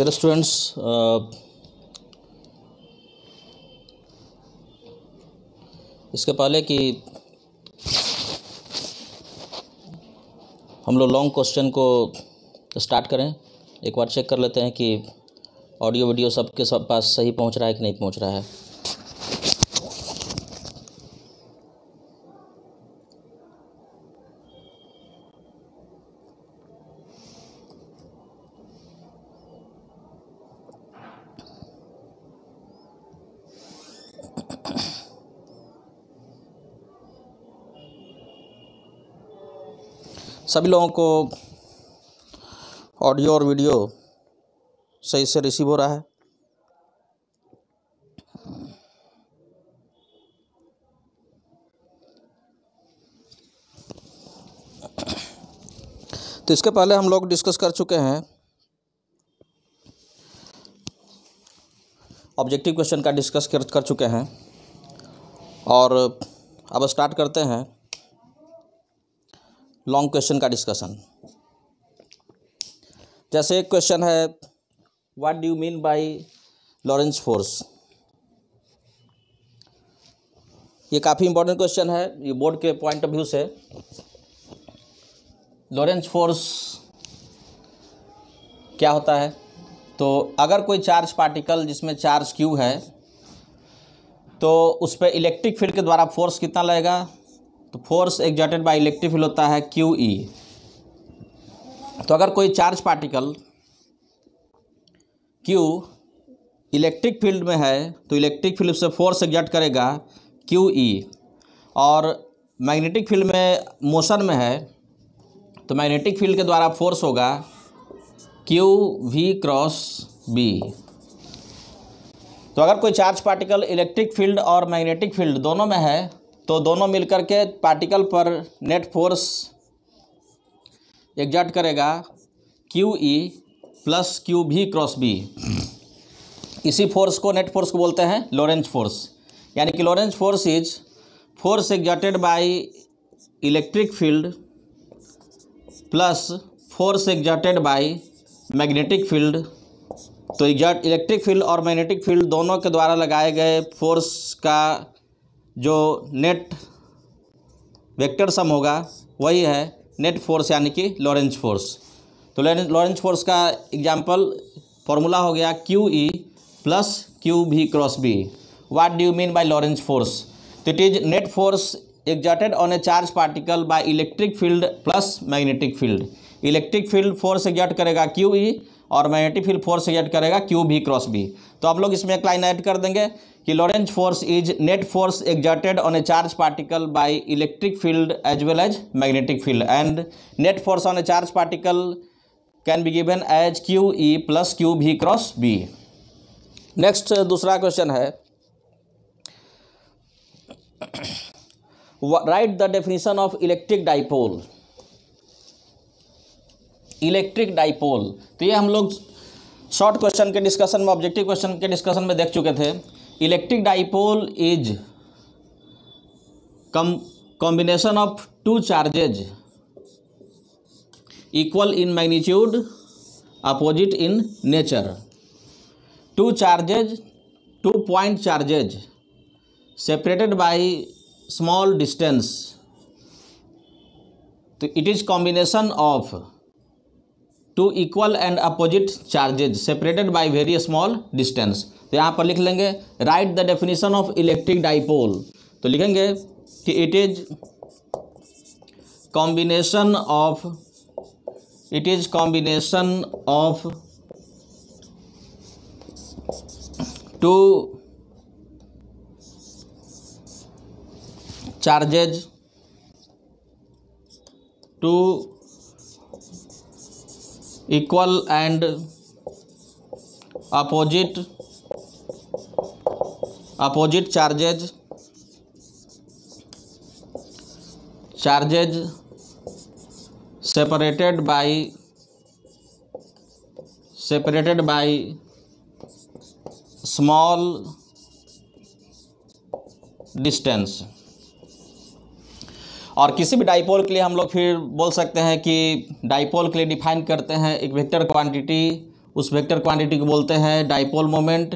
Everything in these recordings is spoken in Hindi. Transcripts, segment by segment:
डियर स्टूडेंट्स uh, इसके पहले कि हम लोग लॉन्ग क्वेश्चन को स्टार्ट करें एक बार चेक कर लेते हैं कि ऑडियो वीडियो सबके सब पास सही पहुंच रहा है कि नहीं पहुंच रहा है सभी लोगों को ऑडियो और वीडियो सही से रिसीव हो रहा है तो इसके पहले हम लोग डिस्कस कर चुके हैं ऑब्जेक्टिव क्वेश्चन का डिस्कस कर चुके हैं और अब स्टार्ट करते हैं लॉन्ग क्वेश्चन का डिस्कशन जैसे एक क्वेश्चन है what do you mean by Lorentz force ये काफ़ी इंपॉर्टेंट क्वेश्चन है ये बोर्ड के पॉइंट ऑफ व्यू से लॉरेंस फोर्स क्या होता है तो अगर कोई चार्ज पार्टिकल जिसमें चार्ज क्यू है तो उस पर इलेक्ट्रिक फील्ड के द्वारा फोर्स कितना लगेगा तो force exerted by electric field होता है क्यू ई e। तो अगर कोई charge particle Q electric field में है तो इलेक्ट्रिक फील्ड से फोर्स एग्जॉट करेगा क्यू ई e। और मैग्नेटिक फील्ड में मोशन में है तो मैग्नेटिक फील्ड के द्वारा फोर्स होगा क्यू वी क्रॉस बी तो अगर कोई चार्ज पार्टिकल इलेक्ट्रिक फील्ड और मैग्नेटिक फील्ड दोनों में है तो दोनों मिलकर के पार्टिकल पर नेट फोर्स एग्जैक्ट करेगा Q E plus Q V cross B इसी फोर्स को नेट फोर्स को बोलते हैं लॉरेंज फोर्स यानी कि Lorentz force is force exerted by electric field plus force exerted by magnetic field तो एग्जर्ट इलेक्ट्रिक फील्ड और मैग्नेटिक फील्ड दोनों के द्वारा लगाए गए फोर्स का जो नेट वेक्टर सम होगा वही है नेट फोर्स यानी कि लॉरेंज फोर्स तो लॉरेंज फोर्स का एग्जाम्पल फॉर्मूला हो गया Q E plus Q V cross B what do mean by Lorentz force तो it is net force exerted on a charge particle by electric field plus magnetic field electric field force exert करेगा क्यू ई e और मैग्नेटिक फील्ड फोर्स एग्जॉट करेगा क्यू भी क्रॉस बी तो आप लोग इसमें एक लाइन ऐड कर देंगे कि Lorentz force is net force exerted on a charge particle by electric field as well as magnetic field and net force on a charge particle can be given as Q E plus Q V cross B next दूसरा क्वेश्चन है right the definition of electric dipole electric dipole तो ये हम लोग शॉर्ट क्वेश्चन के डिस्कशन में ऑब्जेक्टिव क्वेश्चन के डिस्कशन में देख चुके थे electric dipole is come combination of two charges equal in magnitude opposite in nature two charges two point charges separated by small distance तो it is combination of two equal and opposite charges separated by very small distance तो यहाँ पर लिख लेंगे right the definition of electric dipole तो लिखेंगे कि it is combination of it is combination of two charges two equal and opposite opposite charges charges separated bye separated by small distance और किसी भी डाइपोल के लिए हम लोग फिर बोल सकते हैं कि डाइपोल के लिए डिफाइन करते हैं एक वेक्टर क्वांटिटी उस वेक्टर क्वांटिटी को बोलते हैं dipole moment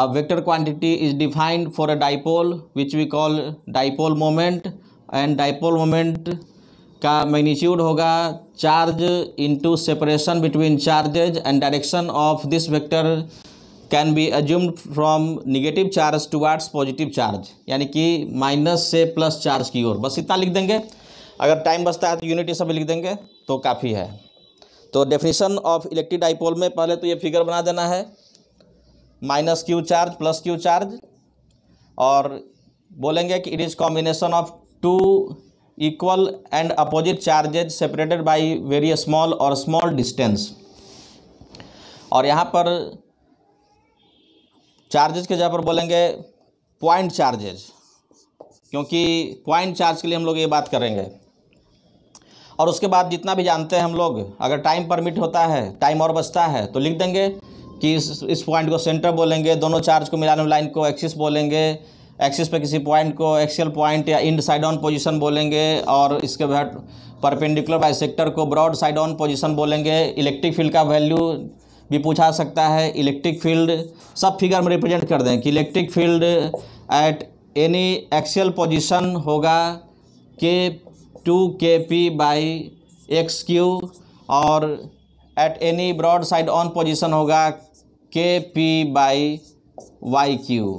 a quantity is defined for a dipole which we call dipole moment and dipole moment का मैग्नीट्यूड होगा charge into separation between charges and direction of this vector can be assumed from negative charge towards positive charge यानी कि माइनस से प्लस चार्ज की ओर बस इतना लिख देंगे अगर टाइम बचता है तो यूनिट सब लिख देंगे तो काफ़ी है तो डेफिनेशन ऑफ इलेक्ट्रिक डाइपोल में पहले तो ये फिगर बना देना है minus Q charge plus Q charge और बोलेंगे कि it is combination of two equal and opposite charges separated by very small और स्मॉल डिस्टेंस और यहाँ पर चार्जेस के जगह पर बोलेंगे पॉइंट चार्जेज क्योंकि पॉइंट चार्ज के लिए हम लोग ये बात करेंगे और उसके बाद जितना भी जानते हैं हम लोग अगर टाइम परमिट होता है टाइम और बचता है तो लिख देंगे कि इस इस पॉइंट को सेंटर बोलेंगे दोनों चार्ज को मिलाने लाइन को एक्सिस बोलेंगे एक्सिस पे किसी पॉइंट को एक्सियल पॉइंट या इंड साइड ऑन पोजिशन बोलेंगे और इसके बाद परपेंडिकुलर बाई को ब्रॉड साइड ऑन पोजिशन बोलेंगे इलेक्ट्रिक फील्ड का वैल्यू भी पूछा सकता है इलेक्ट्रिक फील्ड सब फिगर में रिप्रेजेंट कर दें कि electric field at any axial position होगा K two K P by X Q और at any broad side on position होगा K P by Y cube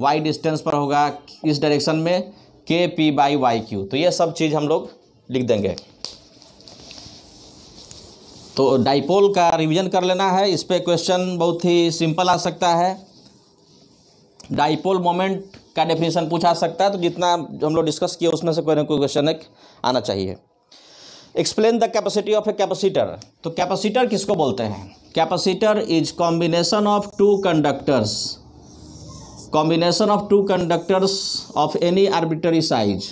Y distance पर होगा इस डायरेक्शन में के पी बाई वाई क्यू तो ये सब चीज़ हम लोग लिख देंगे तो डाइपोल का रिवीजन कर लेना है इस पर क्वेश्चन बहुत ही सिंपल आ सकता है डाइपोल मोमेंट का डेफिनेशन पूछा सकता है तो जितना हम लोग डिस्कस किए उसमें से कोई ना कोई क्वेश्चन एक आना चाहिए explain the capacity of a capacitor तो कैपेसिटर किसको बोलते हैं capacitor is combination of two conductors combination of two conductors of any arbitrary size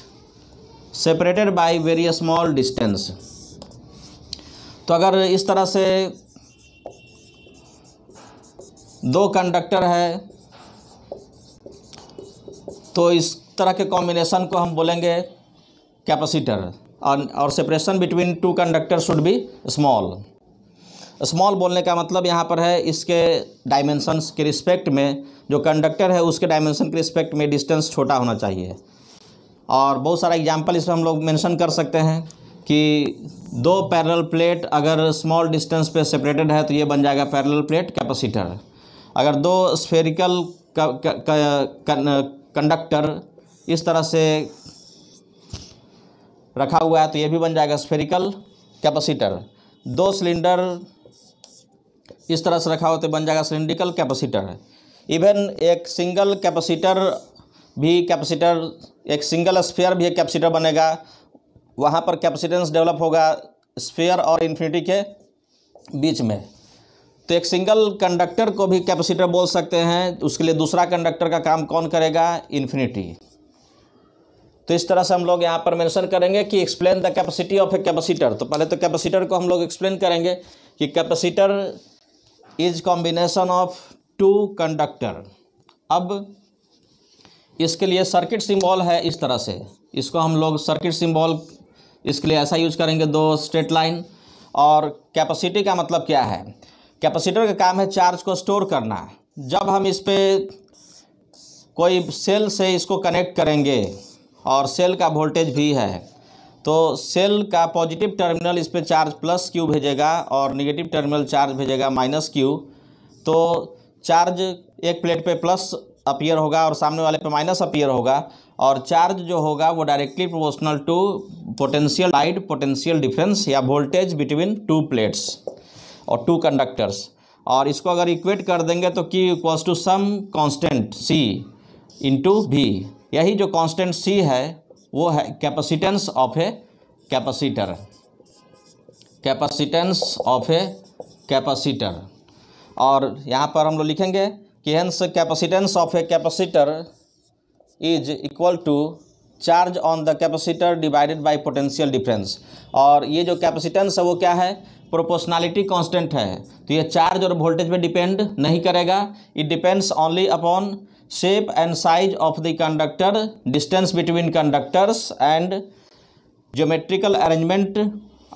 separated by very small distance तो अगर इस तरह से दो कंडक्टर है तो इस तरह के कॉम्बिनेशन को हम बोलेंगे कैपेसिटर और, separation between two conductor should be small small बोलने का मतलब यहाँ पर है इसके डायमेंशंस के रिस्पेक्ट में जो कंडक्टर है उसके डायमेंशन के रिस्पेक्ट में डिस्टेंस छोटा होना चाहिए और बहुत सारा एग्जाम्पल इसमें हम लोग मेंशन कर सकते हैं कि दो पैरेलल प्लेट अगर स्मॉल डिस्टेंस पे सेपरेटेड है तो ये बन जाएगा पैरेलल प्लेट कैपेसिटर अगर दो स्फेरिकल कंडक्टर इस तरह से रखा हुआ है तो ये भी बन जाएगा स्फेरिकल कैपेसिटर दो सिलेंडर इस तरह से रखा हो तो बन जाएगा सिलेंड्रिकल कैपेसिटर इवन एक सिंगल कैपेसिटर भी कैपेसिटर एक सिंगल स्फेयर भी एक कैपेसिटर बनेगा वहाँ पर कैपेसिटेंस डेवलप होगा स्फेयर और इन्फिनिटी के बीच में तो एक सिंगल कंडक्टर को भी कैपेसिटर बोल सकते हैं उसके लिए दूसरा कंडक्टर का काम कौन करेगा इन्फिनिटी तो इस तरह से हम लोग यहाँ पर मेंशन करेंगे कि explain the capacity of a capacitor तो पहले तो कैपेसिटर को हम लोग एक्सप्लेन करेंगे कि capacitor is combination of two conductor अब इसके लिए सर्किट सिंबल है इस तरह से इसको हम लोग सर्किट सिंबल इसके लिए ऐसा यूज करेंगे दो स्ट्रेट लाइन और कैपेसिटी का मतलब क्या है कैपेसिटर का काम है चार्ज को स्टोर करना जब हम इस पर कोई सेल से इसको कनेक्ट करेंगे और सेल का वोल्टेज भी है तो सेल का पॉजिटिव टर्मिनल इस पर चार्ज प्लस क्यू भेजेगा और निगेटिव टर्मिनल चार्ज भेजेगा माइनस क्यू तो चार्ज एक प्लेट पे प्लस अपियर होगा और सामने वाले पे माइनस अपीयर होगा और चार्ज जो होगा वो directly proportional to potential light potential difference या वोल्टेज बिटवीन टू प्लेट्स और टू कंडक्टर्स और इसको अगर इक्वेट कर देंगे तो Q equals to some constant C into V यही जो कांस्टेंट सी है वो है capacitance of a capacitor capacitance of a capacitor और यहाँ पर हम लोग लिखेंगे कि hence capacitance of a capacitor is equal to charge on the capacitor divided bye potential difference और ये जो कैपेसिटेंस है वो क्या है प्रोपोर्शनैलिटी कांस्टेंट है तो ये चार्ज और वोल्टेज पे डिपेंड नहीं करेगा it depends only upon shape and size of the conductor distance between conductors and geometrical arrangement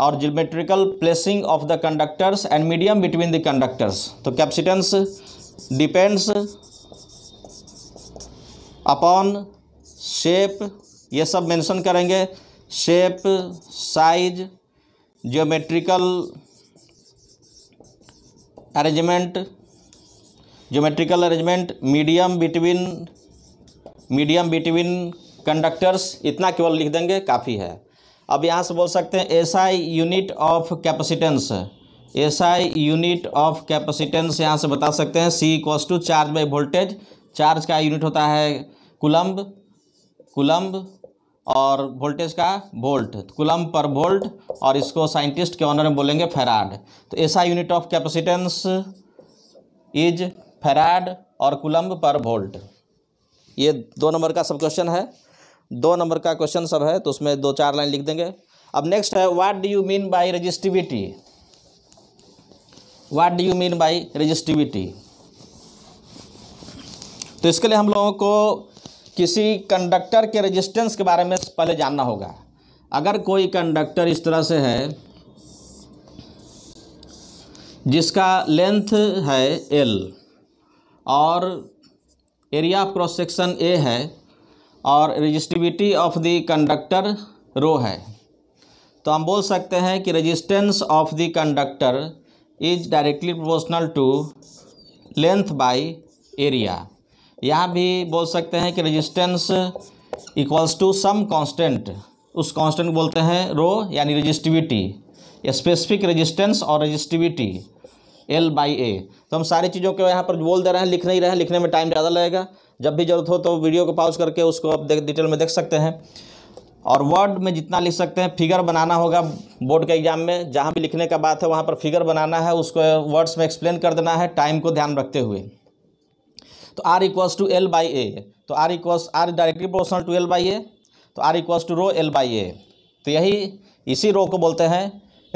और geometrical placing of the conductors and medium between the conductors तो कैपेसिटेंस डिपेंड्स अपॉन शेप ये सब मेंशन करेंगे shape size geometrical arrangement geometrical arrangement medium between medium between conductors इतना केवल लिख देंगे काफ़ी है अब यहाँ से बोल सकते हैं SI unit of capacitance SI unit of capacitance यहाँ से बता सकते हैं C equals to charge by voltage charge का यूनिट होता है कुलम्ब कुलम्ब और वोल्टेज का वोल्ट कुलम्ब पर वोल्ट और इसको साइंटिस्ट के ऑनर में बोलेंगे फेराड तो ऐसा unit of capacitance is farad और कुलम्ब पर वोल्ट ये दो नंबर का सब क्वेश्चन है दो नंबर का क्वेश्चन सब है तो उसमें दो चार लाइन लिख देंगे अब नेक्स्ट है what do you mean by resistivity what do you mean by resistivity तो इसके लिए हम लोगों को किसी कंडक्टर के रेजिस्टेंस के बारे में पहले जानना होगा अगर कोई कंडक्टर इस तरह से है जिसका लेंथ है एल और area of cross section A है और resistivity of the conductor rho है तो हम बोल सकते हैं कि resistance of the conductor is directly proportional to length by area यहाँ भी बोल सकते हैं कि resistance equals to some constant उस कांस्टेंट बोलते हैं रो यानी रजिस्टिविटी स्पेसिफिक रजिस्टेंस और रजिस्टिविटी एल बाई ए तो हम सारी चीज़ों को यहाँ पर बोल दे रहे हैं लिख नहीं रहे हैं लिखने में टाइम ज़्यादा लगेगा जब भी जरूरत हो तो वीडियो को पॉज करके उसको आप देख डिटेल में देख सकते हैं और वर्ड में जितना लिख सकते हैं फिगर बनाना होगा बोर्ड के एग्जाम में जहाँ भी लिखने का बात है वहाँ पर फिगर बनाना है उसको वर्ड्स में एक्सप्लेन कर देना है टाइम को ध्यान रखते हुए तो R equals to L by A तो R equals R directly proportional to L by A तो R equals to rho L by A तो यही इसी रो को बोलते हैं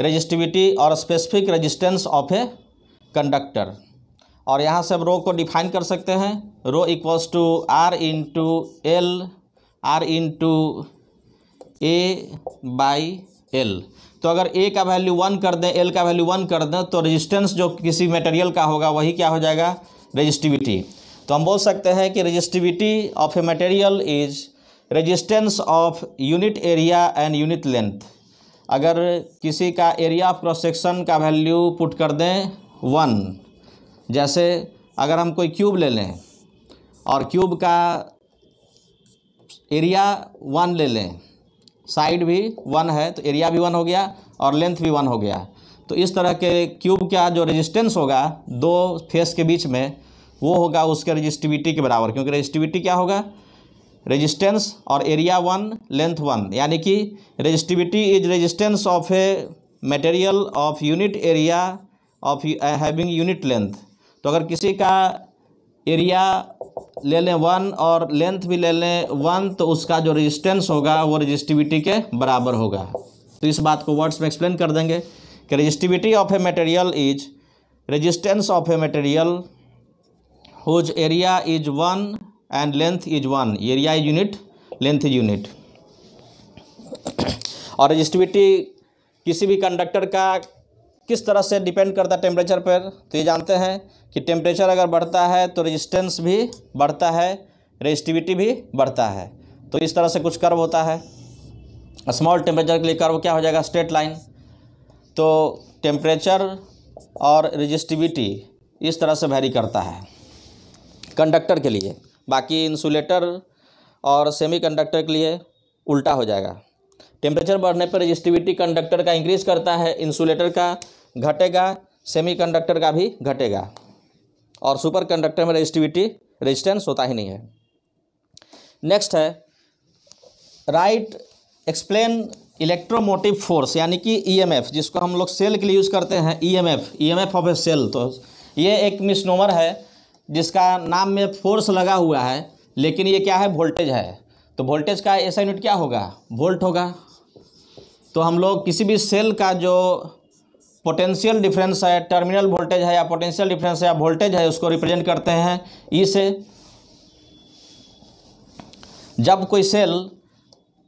रजिस्टिविटी और specific resistance of a conductor और यहाँ से हम रो को डिफाइन कर सकते हैं rho equals to R into L R into A by L तो अगर ए का वैल्यू वन कर दें एल का वैल्यू वन कर दें तो रेजिस्टेंस जो किसी मटेरियल का होगा वही क्या हो जाएगा रेजिस्टिविटी तो हम बोल सकते हैं कि resistivity of a material is resistance of unit area and unit length अगर किसी का एरिया ऑफ क्रॉस सेक्शन का वैल्यू पुट कर दें वन जैसे अगर हम कोई क्यूब ले लें और क्यूब का एरिया वन ले लें साइड भी वन है तो एरिया भी वन हो गया और लेंथ भी वन हो गया तो इस तरह के क्यूब का जो रेजिस्टेंस होगा दो फेस के बीच में वो होगा उसके रजिस्टिविटी के बराबर क्योंकि रजिस्टिविटी क्या होगा रेजिस्टेंस और एरिया वन लेंथ वन यानी कि resistivity is resistance of a material of unit area of having unit length तो अगर किसी का एरिया ले लें वन और लेंथ भी ले लें वन तो उसका जो रेजिस्टेंस होगा वो रजिस्टिविटी के बराबर होगा तो इस बात को वर्ड्स में एक्सप्लेन कर देंगे कि resistivity of a material is resistance of a material whose area is one and length is one area is unit length is unit और रजिस्टिविटी किसी भी कंडक्टर का किस तरह से डिपेंड करता है टेम्परेचर पर तो ये जानते हैं कि टेम्परेचर अगर बढ़ता है तो रेजिस्टेंस भी बढ़ता है रेजिस्टिविटी भी बढ़ता है तो इस तरह से कुछ कर्व होता है स्मॉल टेम्परेचर के लिए कर्व क्या हो जाएगा स्ट्रेट लाइन तो टेम्परेचर और रेजिस्टिविटी इस तरह से वेरी करता है कंडक्टर के लिए बाकी इंसुलेटर और सेमी कंडक्टर के लिए उल्टा हो जाएगा टेम्परेचर बढ़ने पर रजिस्टिविटी कंडक्टर का इंक्रीज करता है इंसुलेटर का घटेगा सेमी कंडक्टर का भी घटेगा और सुपर कंडक्टर में रजिस्टिविटी रेजिस्टेंस होता ही नहीं है नेक्स्ट है राइट एक्सप्लेन इलेक्ट्रोमोटिव फोर्स यानी कि ईएमएफ e जिसको हम लोग सेल के लिए यूज़ करते हैं EMF EMF of a cell तो ये एक मिसनोमर है जिसका नाम में फोर्स लगा हुआ है लेकिन ये क्या है वोल्टेज है तो वोल्टेज का ऐसा यूनिट क्या होगा वोल्ट होगा तो हम लोग किसी भी सेल का जो पोटेंशियल डिफरेंस है टर्मिनल वोल्टेज है या पोटेंशियल डिफरेंस है या वोल्टेज है उसको रिप्रेजेंट करते हैं ई e से जब कोई सेल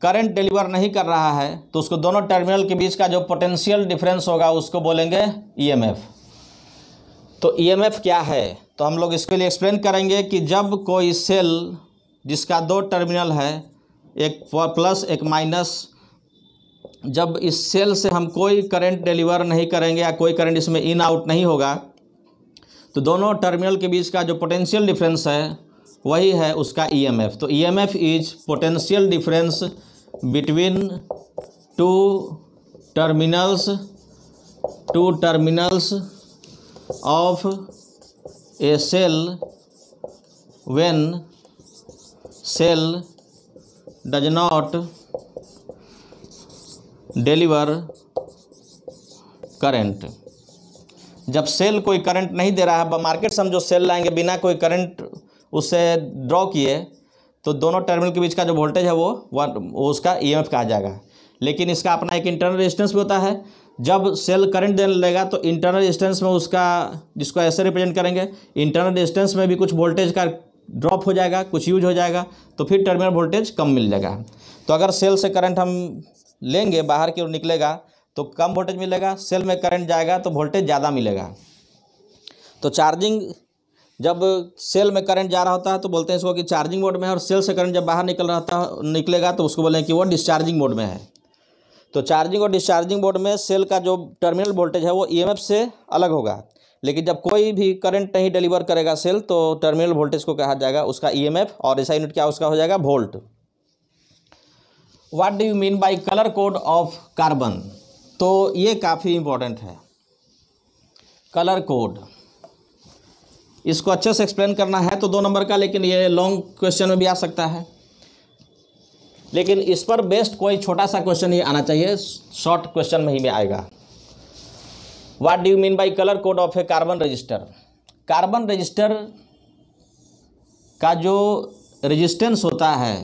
करंट डिलीवर नहीं कर रहा है तो उसको दोनों टर्मिनल के बीच का जो पोटेंशियल डिफरेंस होगा उसको बोलेंगे ईएमएफ e तो ईएमएफ e क्या है तो हम लोग इसके लिए एक्सप्लेन करेंगे कि जब कोई सेल जिसका दो टर्मिनल है एक प्लस एक माइनस जब इस सेल से हम कोई करंट डिलीवर नहीं करेंगे या कोई करंट इसमें इन आउट नहीं होगा तो दोनों टर्मिनल के बीच का जो पोटेंशियल डिफरेंस है वही है उसका ईएमएफ e तो EMF is potential difference between two terminals two terminals of a cell when cell does not deliver current जब सेल कोई करंट नहीं दे रहा है मार्केट से हम जो सेल लाएंगे बिना कोई करंट उससे ड्रॉ किए तो दोनों टर्मिनल के बीच का जो वोल्टेज है वो वन उसका ईएमएफ e कहा जाएगा लेकिन इसका अपना एक इंटरनल रेजिस्टेंस भी होता है जब सेल करंट देने लगेगा तो इंटरनल डिस्टेंस में उसका जिसको ऐसे रिप्रेजेंट करेंगे इंटरनल डिस्टेंस में भी कुछ वोल्टेज का ड्रॉप हो जाएगा कुछ यूज हो जाएगा तो फिर टर्मिनल वोल्टेज कम मिल जाएगा तो अगर सेल से करंट हम लेंगे बाहर की ओर निकलेगा तो कम वोल्टेज मिलेगा सेल में करंट जाएगा तो वोल्टेज ज़्यादा मिलेगा तो चार्जिंग जब सेल में करंट जा रहा होता है तो बोलते हैं इसको कि चार्जिंग मोड में है और सेल से करंट जब बाहर निकल रहा था निकलेगा तो उसको बोलें कि वो डिस्चार्जिंग मोड में है तो चार्जिंग और डिस्चार्जिंग बोर्ड में सेल का जो टर्मिनल वोल्टेज है वो ईएमएफ e से अलग होगा लेकिन जब कोई भी करंट नहीं डिलीवर करेगा सेल तो टर्मिनल वोल्टेज को कहा जाएगा उसका ईएमएफ e और ऐसा यूनिट क्या उसका हो जाएगा volt what do you mean by colour code of carbon तो ये काफ़ी इम्पोर्टेंट है कलर कोड इसको अच्छे से एक्सप्लेन करना है तो दो नंबर का लेकिन ये लॉन्ग क्वेश्चन में भी आ सकता है लेकिन इस पर बेस्ट कोई छोटा सा क्वेश्चन ही आना चाहिए शॉर्ट क्वेश्चन में ही में आएगा what do mean by colour code of a carbon resistor carbon resistor का जो रेजिस्टेंस होता है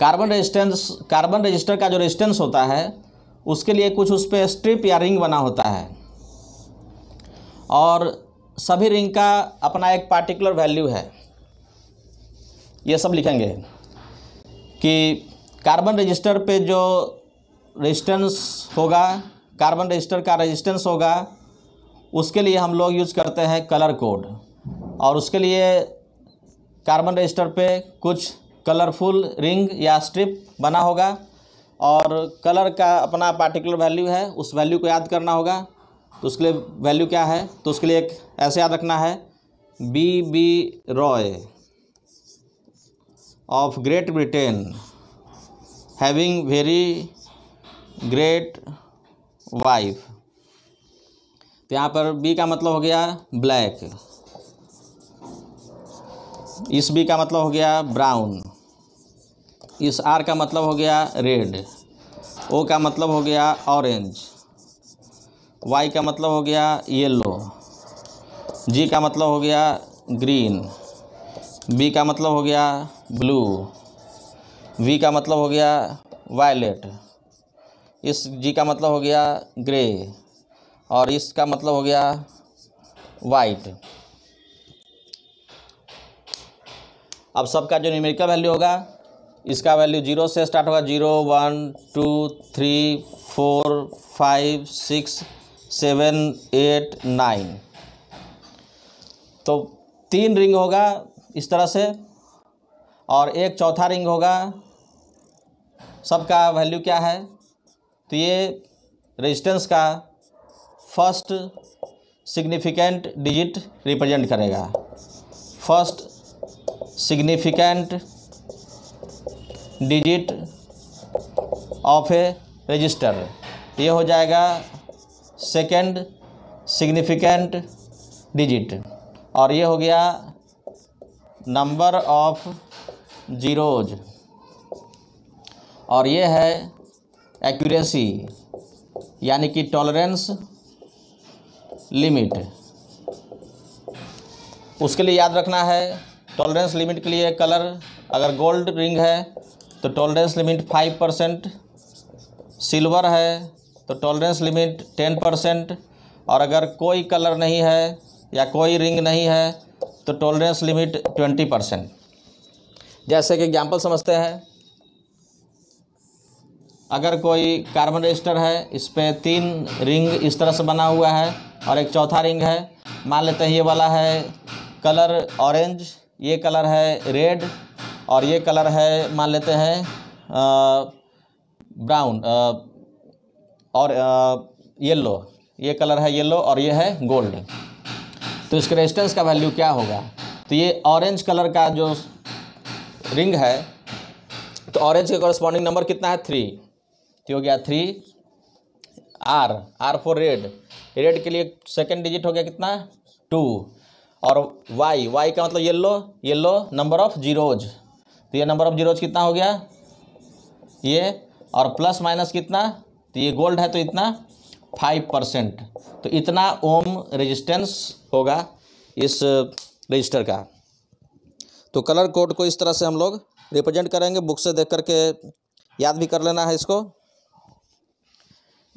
कार्बन रेजिस्टेंस कार्बन रजिस्टर का जो रेजिस्टेंस होता है उसके लिए कुछ उस पर स्ट्रिप या रिंग बना होता है और सभी रिंग का अपना एक पार्टिकुलर वैल्यू है ये सब लिखेंगे कि कार्बन रजिस्टर पे जो रेजिस्टेंस होगा कार्बन रजिस्टर का रेजिस्टेंस होगा उसके लिए हम लोग यूज करते हैं कलर कोड और उसके लिए कार्बन रजिस्टर पे कुछ कलरफुल रिंग या स्ट्रिप बना होगा और कलर का अपना पार्टिकुलर वैल्यू है उस वैल्यू को याद करना होगा तो उसके लिए वैल्यू क्या है तो उसके लिए एक ऐसे याद रखना है B B ROY of Great Britain having very great wife तो यहाँ पर बी का मतलब हो गया ब्लैक इस बी का मतलब हो गया ब्राउन इस आर का मतलब हो गया रेड ओ का मतलब हो गया ऑरेंज वाई का मतलब हो गया येलो जी का मतलब हो गया ग्रीन बी का मतलब हो गया ब्लू वी का मतलब हो गया वायलेट इस जी का मतलब हो गया ग्रे और इसका मतलब हो गया वाइट अब सबका जो न्यूमेरिकल वैल्यू होगा इसका वैल्यू जीरो से स्टार्ट होगा zero one two three four five six seven eight nine तो तीन रिंग होगा इस तरह से और एक चौथा रिंग होगा सबका वैल्यू क्या है तो ये रेजिस्टेंस का फर्स्ट सिग्निफिकेंट डिजिट रिप्रेजेंट करेगा first significant digit of a resistor ये हो जाएगा सेकेंड सिग्निफिकेंट डिजिट और ये हो गया नंबर ऑफ जीरोज और ये है एक्यूरेसी यानी कि टॉलरेंस लिमिट उसके लिए याद रखना है टॉलरेंस लिमिट के लिए कलर अगर गोल्ड रिंग है तो tolerance limit five percent silver है तो टॉलरेंस लिमिट टेन परसेंट और अगर कोई कलर नहीं है या कोई रिंग नहीं है तो टॉलरेंस लिमिट ट्वेंटी परसेंट जैसे कि एग्जाम्पल समझते हैं अगर कोई कार्बन रजिस्टर है इस पर तीन रिंग इस तरह से बना हुआ है और एक चौथा रिंग है मान लेते हैं ये वाला है कलर ऑरेंज ये कलर है रेड और ये कलर है मान लेते हैं ब्राउन और येलो ये कलर है येलो और ये है गोल्ड तो इसके रेजिस्टेंस का वैल्यू क्या होगा तो ये ऑरेंज कलर का जो रिंग है तो ऑरेंज के कॉरस्पॉन्डिंग नंबर कितना है थ्री तो हो गया three R R four red red के लिए सेकेंड डिजिट हो गया कितना टू और वाई वाई का मतलब yellow yellow number of zeros तो ये नंबर ऑफ जीरोज कितना हो गया ये और प्लस माइनस कितना तो ये गोल्ड है तो इतना फाइव परसेंट तो इतना ओम रेजिस्टेंस होगा इस रजिस्टर का तो कलर कोड को इस तरह से हम लोग रिप्रेजेंट करेंगे बुक से देख करके याद भी कर लेना है इसको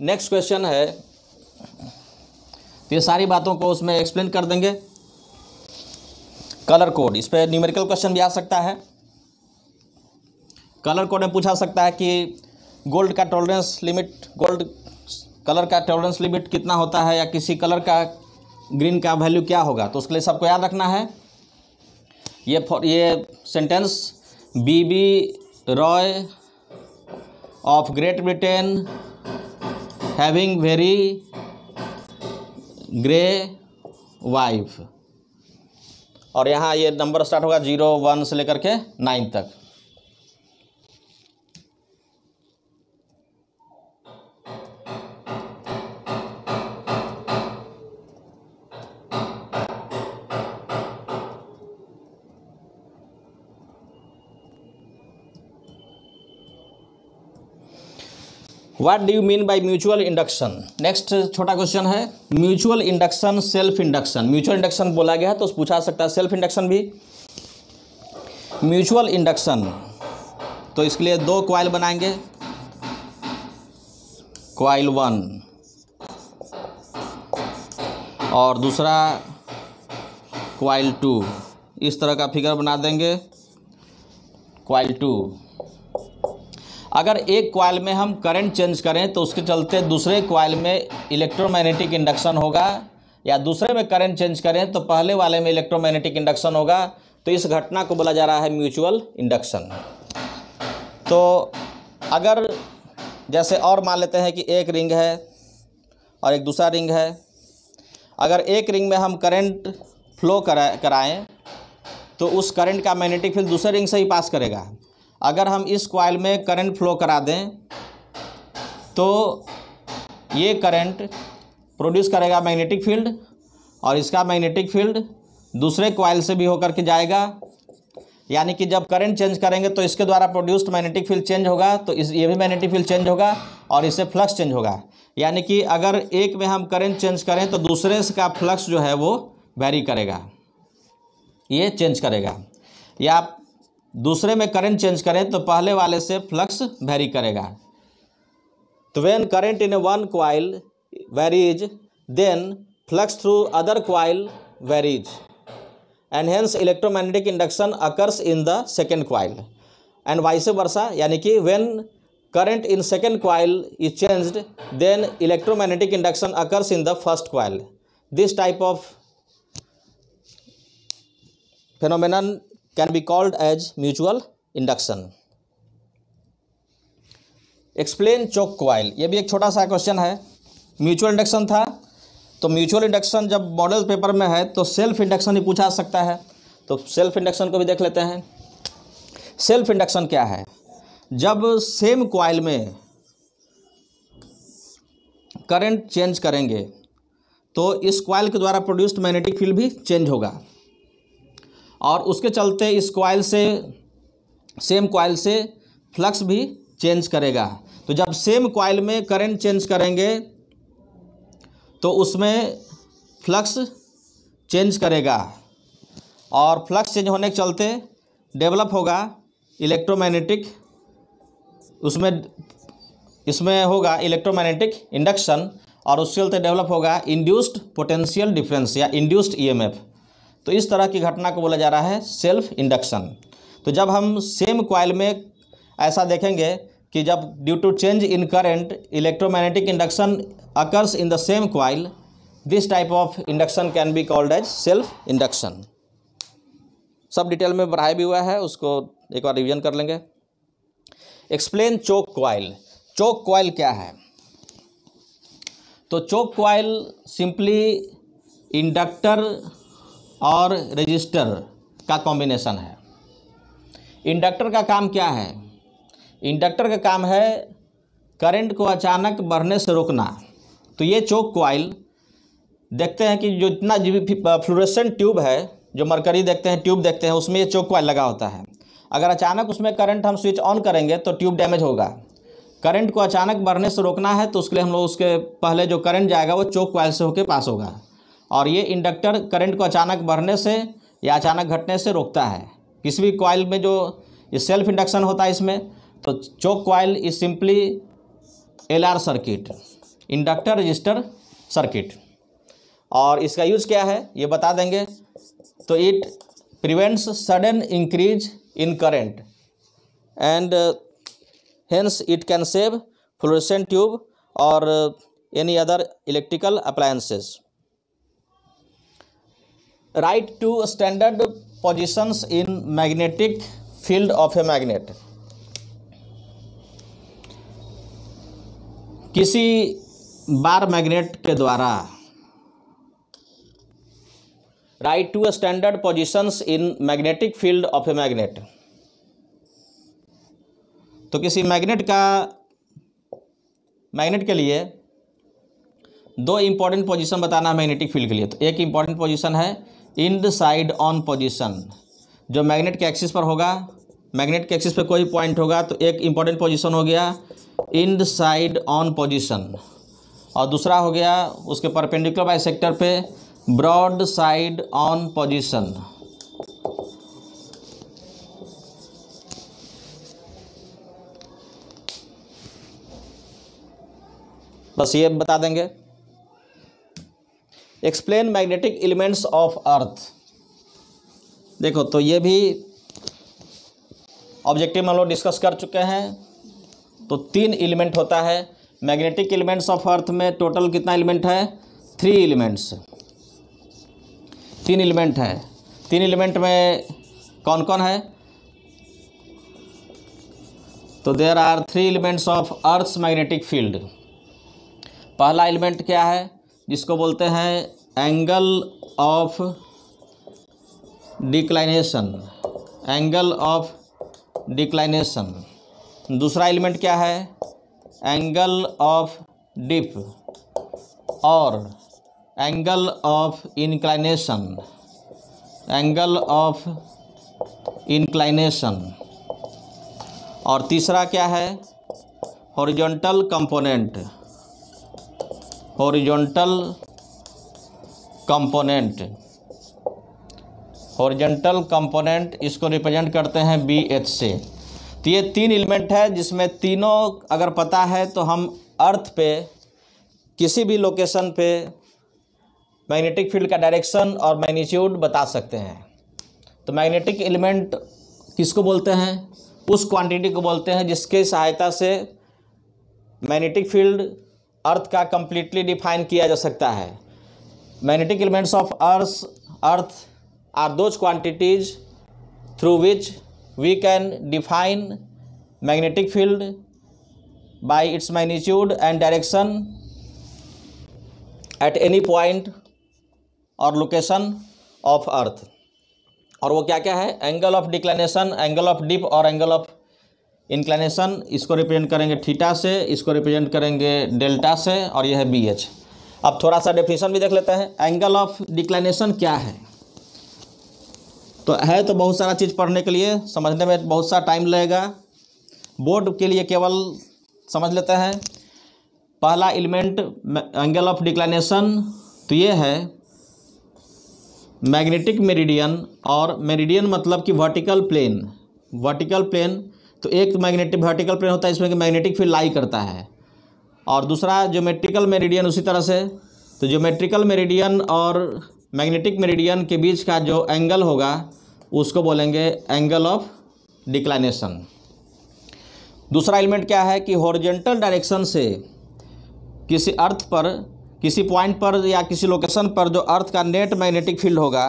नेक्स्ट क्वेश्चन है तो ये सारी बातों को उसमें एक्सप्लेन कर देंगे कलर कोड इस पर न्यूमेरिकल क्वेश्चन भी आ सकता है कलर कोड में पूछा सकता है कि गोल्ड का टॉलरेंस लिमिट गोल्ड कलर का टॉलरेंस लिमिट कितना होता है या किसी कलर का ग्रीन का वैल्यू क्या होगा तो उसके लिए सबको याद रखना है ये ये sentence B B ROY of Great Britain having very grey wife और यहाँ ये नंबर स्टार्ट होगा जीरो वन से लेकर के नाइन तक what do you mean by mutual induction next छोटा क्वेश्चन है mutual induction self induction mutual induction बोला गया है तो पूछा सकता है सेल्फ इंडक्शन भी म्यूचुअल इंडक्शन तो इसके लिए दो क्वाइल बनाएंगे क्वाइल वन और दूसरा क्वाइल टू इस तरह का फिगर बना देंगे क्वाइल टू अगर एक क्वाइल में हम करंट चेंज करें तो उसके चलते दूसरे क्वाइल में इलेक्ट्रोमैग्नेटिक इंडक्शन होगा या दूसरे में करंट चेंज करें तो पहले वाले में इलेक्ट्रोमैग्नेटिक इंडक्शन होगा तो इस घटना को बोला जा रहा है म्यूचुअल इंडक्शन तो अगर जैसे और मान लेते हैं कि एक रिंग है और एक दूसरा रिंग है अगर एक रिंग में हम करंट फ्लो कराएँ तो उस करंट का मैग्नेटिक फील्ड दूसरे रिंग से ही पास करेगा अगर हम इस क्वाइल में करंट फ्लो करा दें तो ये करंट प्रोड्यूस करेगा मैग्नेटिक फील्ड और इसका मैग्नेटिक फील्ड दूसरे क्वाइल से भी होकर के जाएगा यानी कि जब करंट चेंज करेंगे तो इसके द्वारा प्रोड्यूस्ड मैग्नेटिक फील्ड चेंज होगा तो इस ये भी मैग्नेटिक फील्ड चेंज होगा और इससे फ्लक्स चेंज होगा यानी कि अगर एक में हम करंट चेंज करें तो दूसरे का फ्लक्स जो है वो वेरी करेगा ये चेंज करेगा या दूसरे में करंट चेंज करें तो पहले वाले से फ्लक्स वेरी करेगा तो when current in one coil varies then flux through other coil varies and hence electromagnetic induction occurs in the second coil and vice versa यानी कि when current in second coil is change then electromagnetic induction occurs in the first coil this type of phenomenon can be called as mutual induction explain choke coil ये भी एक छोटा सा क्वेश्चन है म्यूचुअल इंडक्शन था तो म्यूचुअल इंडक्शन जब मॉडल पेपर में है तो सेल्फ इंडक्शन ही पूछा सकता है तो सेल्फ इंडक्शन को भी देख लेते हैं सेल्फ इंडक्शन क्या है जब सेम क्वाइल में करंट चेंज करेंगे तो इस क्वाइल के द्वारा प्रोड्यूस्ड मैग्नेटिक फील्ड भी चेंज होगा और उसके चलते इस कॉयल से सेम कॉयल से फ्लक्स भी चेंज करेगा तो जब सेम कॉयल में करंट चेंज करेंगे तो उसमें फ्लक्स चेंज करेगा और फ्लक्स चेंज होने के चलते डेवलप होगा इलेक्ट्रोमैग्नेटिक उसमें इसमें होगा इलेक्ट्रोमैग्नेटिक इंडक्शन और उसके चलते डेवलप होगा इंड्यूस्ड पोटेंशियल डिफरेंस या इंड्यूस्ड ईएमएफ e तो इस तरह की घटना को बोला जा रहा है सेल्फ इंडक्शन तो जब हम सेम क्वाइल में ऐसा देखेंगे कि जब due to change in current electromagnetic induction occurs in the same coil this type of induction can be called as self induction सब डिटेल में बढ़ाया भी हुआ है उसको एक बार रिविजन कर लेंगे explain choke coil choke coil क्या है तो चोक क्वाइल सिंपली इंडक्टर और रजिस्टर का कॉम्बिनेशन है इंडक्टर का काम क्या है इंडक्टर का काम है करंट को अचानक बढ़ने से रोकना तो ये चौक क्वाइल देखते हैं कि जो इतना फ्लोरेसेंट ट्यूब है जो मरकरी देखते हैं ट्यूब देखते हैं उसमें ये चौक क्वाइल लगा होता है अगर अचानक उसमें करंट हम स्विच ऑन करेंगे तो ट्यूब डैमेज होगा करंट को अचानक बढ़ने से रोकना है तो उसके लिए हम लोग उसके पहले जो करंट जाएगा वो चौक क्वाइल से होकर पास होगा और ये इंडक्टर करंट को अचानक बढ़ने से या अचानक घटने से रोकता है किसी भी कॉयल में जो सेल्फ इंडक्शन होता है इसमें तो choke coil is simply L R circuit inductor resistor circuit और इसका यूज़ क्या है ये बता देंगे तो it prevents sudden increase in current and hence it can save fluorescent tube और any other electrical appliances write two standard positions in magnetic field of a magnet किसी बार मैग्नेट के द्वारा write two standard positions in magnetic field of a magnet तो किसी मैग्नेट का मैग्नेट के लिए दो इंपॉर्टेंट पोजीशन बताना है मैग्नेटिक फील्ड के लिए तो एक इंपॉर्टेंट पोजीशन है इन साइड ऑन पोजिशन जो मैग्नेट के एक्सिस पर होगा मैग्नेट के एक्सिस पर कोई पॉइंट होगा तो एक इंपॉर्टेंट पोजिशन हो गया इन साइड ऑन पोजिशन और दूसरा हो गया उसके परपेंडिकुलर बाई सेक्टर पे ब्रॉड साइड ऑन पोजिशन बस ये बता देंगे explain magnetic elements of earth देखो तो ये भी ऑब्जेक्टिव हम लोग डिस्कस कर चुके हैं तो तीन एलिमेंट होता है मैग्नेटिक एलिमेंट्स ऑफ अर्थ में टोटल कितना एलिमेंट है थ्री एलिमेंट्स तीन एलिमेंट है तीन एलिमेंट में कौन कौन है तो there are three elements of earth magnetic field पहला एलिमेंट क्या है जिसको बोलते हैं angle of declination angle of declination दूसरा एलिमेंट क्या है एंगल ऑफ डिप और angle of inclination angle of inclination और तीसरा क्या है horizontal component horizontal component horizontal component इसको रिप्रेजेंट करते हैं बी एच से तो ये तीन एलिमेंट है जिसमें तीनों अगर पता है तो हम अर्थ पे किसी भी लोकेशन पे मैग्नेटिक फील्ड का डायरेक्शन और मैग्नीट्यूड बता सकते हैं तो मैग्नेटिक एलिमेंट किसको बोलते हैं उस क्वांटिटी को बोलते हैं जिसके सहायता से मैग्नेटिक फील्ड अर्थ का कंप्लीटली डिफाइन किया जा सकता है magnetic elements of earth earth are those quantities through which we can define magnetic field by its magnitude and direction at any point और लोकेशन ऑफ अर्थ और वो क्या क्या है angle of declination angle of dip और एंगल ऑफ इंक्लाइनेशन इसको रिप्रेजेंट करेंगे थीटा से इसको रिप्रेजेंट करेंगे डेल्टा से और यह है बी एच अब थोड़ा सा डेफिनेशन भी देख लेते हैं एंगल ऑफ डिक्लाइनेशन क्या है तो है तो बहुत सारा चीज़ पढ़ने के लिए समझने में बहुत सारा टाइम लगेगा बोर्ड के लिए केवल समझ लेते हैं पहला एलिमेंट एंगल ऑफ डिक्लाइनेशन तो ये है मैग्नेटिक मेरिडियन और मेरिडियन मतलब कि वर्टिकल प्लेन वर्टिकल प्लेन तो एक मैग्नेटिक वर्टिकल प्लेन होता है इसमें कि मैग्नेटिक फील्ड लाई करता है और दूसरा ज्योमेट्रिकल मेरिडियन उसी तरह से तो ज्योमेट्रिकल मेरिडियन और मैग्नेटिक मेरिडियन के बीच का जो एंगल होगा उसको बोलेंगे एंगल ऑफ डिक्लाइनेशन दूसरा एलिमेंट क्या है कि हॉरिजेंटल डायरेक्शन से किसी अर्थ पर किसी पॉइंट पर या किसी लोकेशन पर जो अर्थ का नेट मैग्नेटिक फील्ड होगा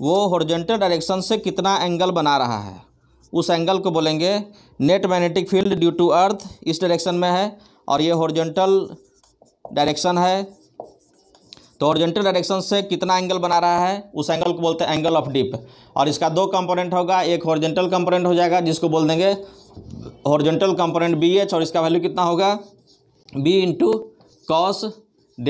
वो हॉरिजेंटल डायरेक्शन से कितना एंगल बना रहा है उस एंगल को बोलेंगे net magnetic field due to earth इस डायरेक्शन में है और ये हॉरिजॉन्टल डायरेक्शन है तो हॉरिजॉन्टल डायरेक्शन से कितना एंगल बना रहा है उस एंगल को बोलते हैं एंगल ऑफ डिप और इसका दो कंपोनेंट होगा एक हॉरिजॉन्टल कंपोनेंट हो जाएगा जिसको बोल देंगे हॉरिजॉन्टल कंपोनेंट बी एच और इसका वैल्यू कितना होगा बी इंटू कॉस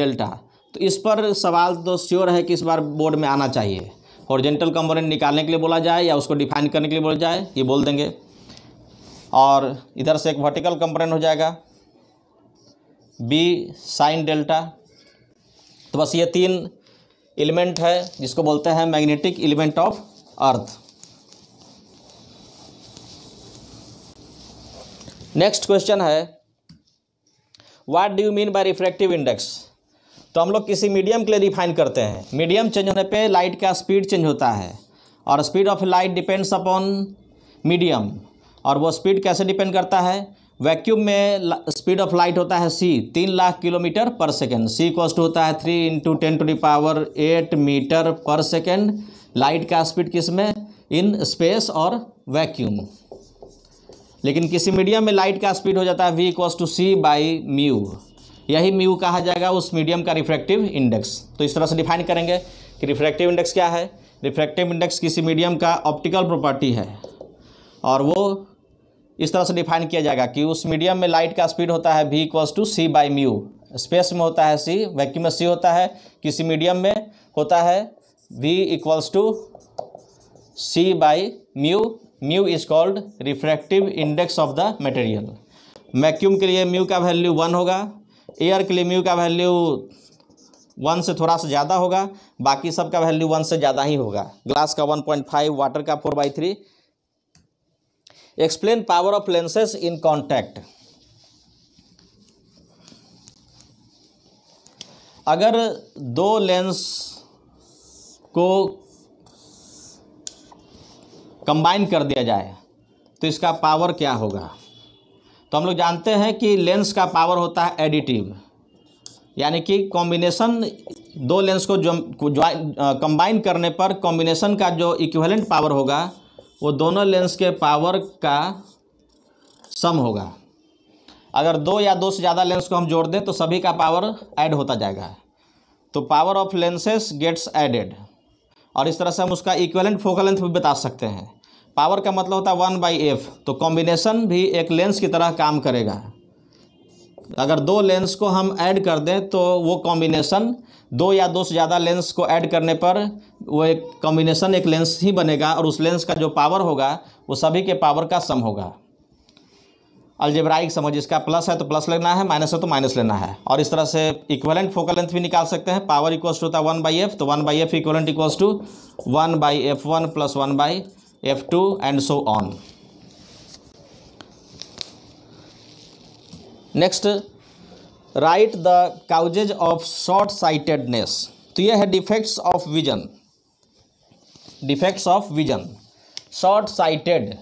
डेल्टा तो इस पर सवाल तो श्योर है कि इस बार बोर्ड में आना चाहिए हॉरिजेंटल कंपोनेंट निकालने के लिए बोला जाए या उसको डिफाइन करने के लिए बोला जाए ये बोल देंगे और इधर से एक वर्टिकल कंपोनेंट हो जाएगा बी साइन डेल्टा तो बस ये तीन एलिमेंट है जिसको बोलते हैं magnetic element of earth next question है what do you mean by refractive index तो हम लोग किसी मीडियम के लिए रिफाइन करते हैं मीडियम चेंज होने पे लाइट का स्पीड चेंज होता है और speed of light depends upon medium और वो स्पीड कैसे डिपेंड करता है वैक्यूम में स्पीड ऑफ लाइट होता है सी तीन lakh kilometre per second C cost होता है three into ten to the power eight metre per second light का स्पीड किस में इन स्पेस और वैक्यूम लेकिन किसी मीडियम में लाइट का स्पीड हो जाता है V equals to C by mu यही म्यू कहा जाएगा उस मीडियम का रिफ्रैक्टिव इंडेक्स तो इस तरह से डिफाइन करेंगे कि रिफ्रैक्टिव इंडेक्स क्या है रिफ्रैक्टिव इंडेक्स किसी मीडियम का ऑप्टिकल प्रॉपर्टी है और वो इस तरह से डिफाइन किया जाएगा कि उस मीडियम में लाइट का स्पीड होता है V equals to C by mu space में होता है सी वैक्यूम में सी होता है किसी मीडियम में होता है V equals to C by mu mu is called refractive index of the material vacuum के लिए म्यू का वैल्यू वन होगा एयर क्लेम्यू का वैल्यू वन से थोड़ा सा ज़्यादा होगा बाकी सब का वैल्यू वन से ज़्यादा ही होगा ग्लास का वन पॉइंट फाइव वाटर का four by three explain power of lenses in contact अगर दो लेंस को कंबाइन कर दिया जाए तो इसका पावर क्या होगा तो हम लोग जानते हैं कि लेंस का पावर होता है एडिटिव यानी कि कॉम्बिनेशन दो लेंस को जो कंबाइन करने पर कॉम्बिनेशन का जो इक्विवेलेंट पावर होगा वो दोनों लेंस के पावर का सम होगा अगर दो या दो से ज़्यादा लेंस को हम जोड़ दें तो सभी का पावर ऐड होता जाएगा तो power of lenses gets added और इस तरह से हम उसका इक्वलेंट फोकल लेंथ भी बता सकते हैं पावर का मतलब होता है वन बाई एफ तो कॉम्बिनेशन भी एक लेंस की तरह काम करेगा अगर दो लेंस को हम ऐड कर दें तो वो कॉम्बिनेशन दो या दो से ज़्यादा लेंस को ऐड करने पर वो एक कॉम्बिनेशन एक लेंस ही बनेगा और उस लेंस का जो पावर होगा वो सभी के पावर का सम होगा अल्जेब्राइक समझ इसका प्लस है तो प्लस लेना है माइनस है तो माइनस लेना है और इस तरह से इक्वलेंट फोकल लेंथ भी निकाल सकते हैं पावर इक्वल्स टू होता है वन बाई एफ तो one by F equivalent equals to one by F one plus one by F2 and so on. Next write the causes of short sightedness तो यह है defects of vision defects of vision short sighted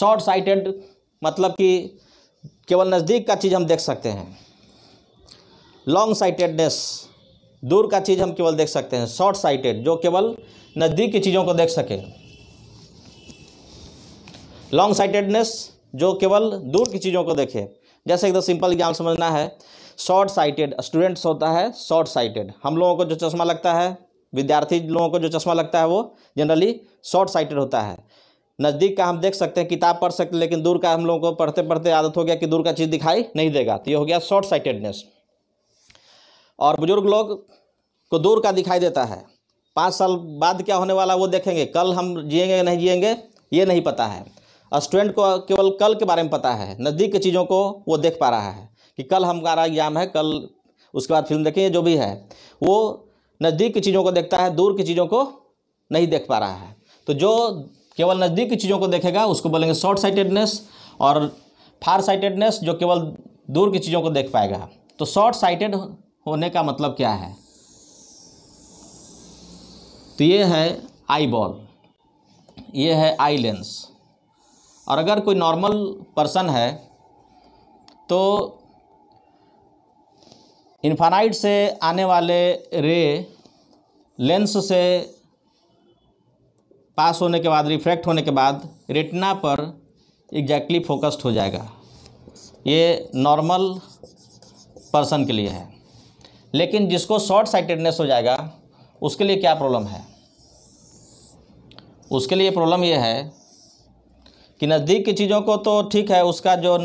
short sighted मतलब कि केवल नज़दीक का चीज़ हम देख सकते हैं लॉन्ग साइटेडनेस दूर का चीज़ हम केवल देख सकते हैं शॉर्ट साइटेड जो केवल नज़दीक की चीज़ों को देख सके लॉन्ग साइटेडनेस जो केवल दूर की चीज़ों को देखे जैसे एकदम सिंपल तो एग्जाम समझना है शॉर्ट साइटेड स्टूडेंट्स होता है शॉर्ट साइटेड हम लोगों को जो चश्मा लगता है विद्यार्थी लोगों को जो चश्मा लगता है वो जनरली शॉर्ट साइटेड होता है नज़दीक का हम देख सकते हैं किताब पढ़ सकते हैं लेकिन दूर का हम लोगों को पढ़ते पढ़ते आदत हो गया कि दूर का चीज़ दिखाई नहीं देगा तो ये हो गया शॉर्ट साइटेडनेस और बुजुर्ग लोग को दूर का दिखाई देता है पाँच साल बाद क्या होने वाला वो देखेंगे कल हम जिएंगे नहीं जिएंगे ये नहीं पता है स्टूडेंट को केवल कल के बारे में पता है नज़दीक की चीज़ों को वो देख पा रहा है कि कल हमारा एग्जाम है कल उसके बाद फिल्म देखेंगे जो भी है वो नज़दीक की चीज़ों को देखता है दूर की चीज़ों को नहीं देख पा रहा है तो जो केवल नज़दीक की चीज़ों को देखेगा उसको बोलेंगे शॉर्ट साइटेडनेस और फार साइटेडनेस जो केवल दूर की चीज़ों को देख पाएगा तो शॉर्ट साइटेड होने का मतलब क्या है तो ये है आई बॉल ये है आई लेंस और अगर कोई नॉर्मल पर्सन है तो इन्फानाइट से आने वाले रे लेंस से पास होने के बाद रिफ्रैक्ट होने के बाद रेटना पर एग्जैक्टली फोकस्ड हो जाएगा ये नॉर्मल पर्सन के लिए है लेकिन जिसको शॉर्ट साइटेडनेस हो जाएगा उसके लिए क्या प्रॉब्लम है उसके लिए प्रॉब्लम यह है कि नज़दीक की चीज़ों को तो ठीक है उसका जो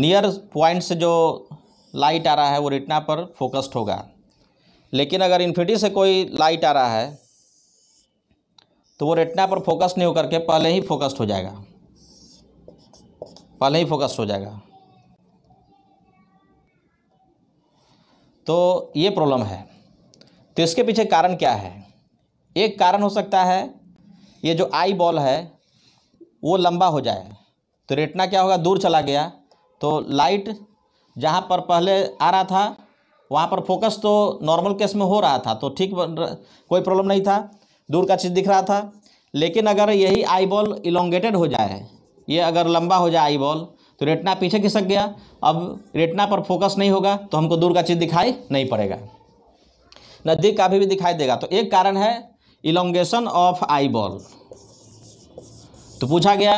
नियर पॉइंट से जो लाइट आ रहा है वो रिटना पर फोकस्ड होगा लेकिन अगर इन्फिटी से कोई लाइट आ रहा है तो वो रेटना पर फोकस नहीं होकर के पहले ही फोकस्ड हो जाएगा पहले ही फोकस्ड हो जाएगा तो ये प्रॉब्लम है तो इसके पीछे कारण क्या है एक कारण हो सकता है ये जो आई बॉल है वो लंबा हो जाए तो रेटना क्या होगा दूर चला गया तो लाइट जहाँ पर पहले आ रहा था वहाँ पर फोकस तो नॉर्मल केस में हो रहा था तो ठीक कोई प्रॉब्लम नहीं था दूर का चीज़ दिख रहा था लेकिन अगर यही आई बॉल इलोंगेटेड हो जाए ये अगर लंबा हो जाए आई बॉल तो रेटना पीछे खिसक गया अब रेटना पर फोकस नहीं होगा तो हमको दूर का चीज़ दिखाई नहीं पड़ेगा नज़दीक का भी, भी दिखाई देगा तो एक कारण है इलोंगेशन ऑफ आई बॉल तो पूछा गया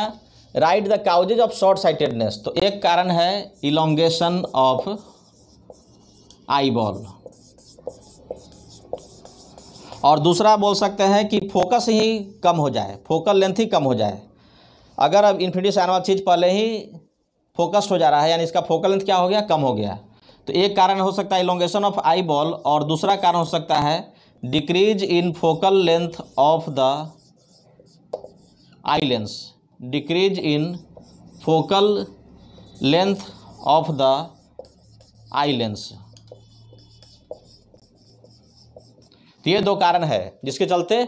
write the causes of short sightedness तो एक कारण है इलोंगेशन ऑफ आई बॉल और दूसरा बोल सकते हैं कि फोकस ही कम हो जाए फोकल लेंथ ही कम हो जाए अगर अब इन्फिनिटी से आने वाली चीज़ पहले ही फोकस्ड हो जा रहा है यानी इसका फोकल लेंथ क्या हो गया कम हो गया तो एक कारण हो सकता है इलोंगेशन ऑफ आई बॉल और दूसरा कारण हो सकता है decrease in focal length of the eye lens decrease in focal length of the eye lens तो ये दो कारण है जिसके चलते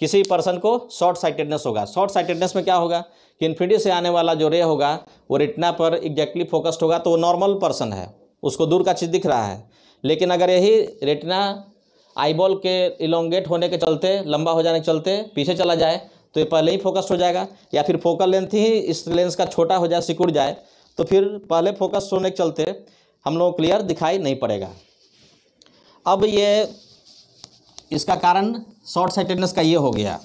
किसी पर्सन को शॉर्ट साइटेडनेस होगा शॉर्ट साइटेडनेस में क्या होगा कि इन्फिनिटी से आने वाला जो रे होगा वो रिटना पर एग्जैक्टली फोकस्ड होगा तो वो नॉर्मल पर्सन है उसको दूर का चीज़ दिख रहा है लेकिन अगर यही रेटिना आईबॉल के इलोंगेट होने के चलते लंबा हो जाने के चलते पीछे चला जाए तो ये पहले ही फोकस्ड हो जाएगा या फिर फोकल लेंथ ही इस लेंस का छोटा हो जाए सिकुड़ जाए तो फिर पहले फोकस होने के चलते हम लोग क्लियर दिखाई नहीं पड़ेगा अब ये इसका कारण शॉर्ट साइटेडनेस का ये हो गया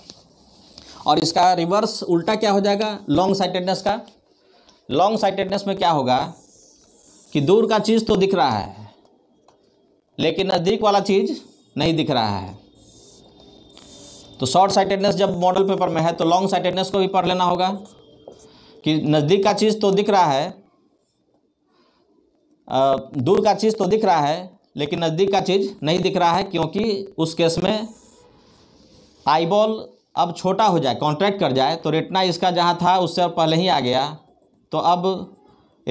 और इसका रिवर्स उल्टा क्या हो जाएगा लॉन्ग साइटेडनेस का लॉन्ग साइटेडनेस में क्या होगा कि दूर का चीज़ तो दिख रहा है लेकिन नज़दीक वाला चीज़ नहीं दिख रहा है तो शॉर्ट साइटेडनेस जब मॉडल पेपर में है तो लॉन्ग साइटेडनेस को भी पढ़ लेना होगा कि नज़दीक का चीज़ तो दिख रहा है दूर का चीज़ तो दिख रहा है लेकिन नज़दीक का चीज़ नहीं दिख रहा है क्योंकि उस केस में आईबॉल अब छोटा हो जाए कॉन्ट्रैक्ट कर जाए तो रेटना इसका जहाँ था उससे पहले ही आ गया तो अब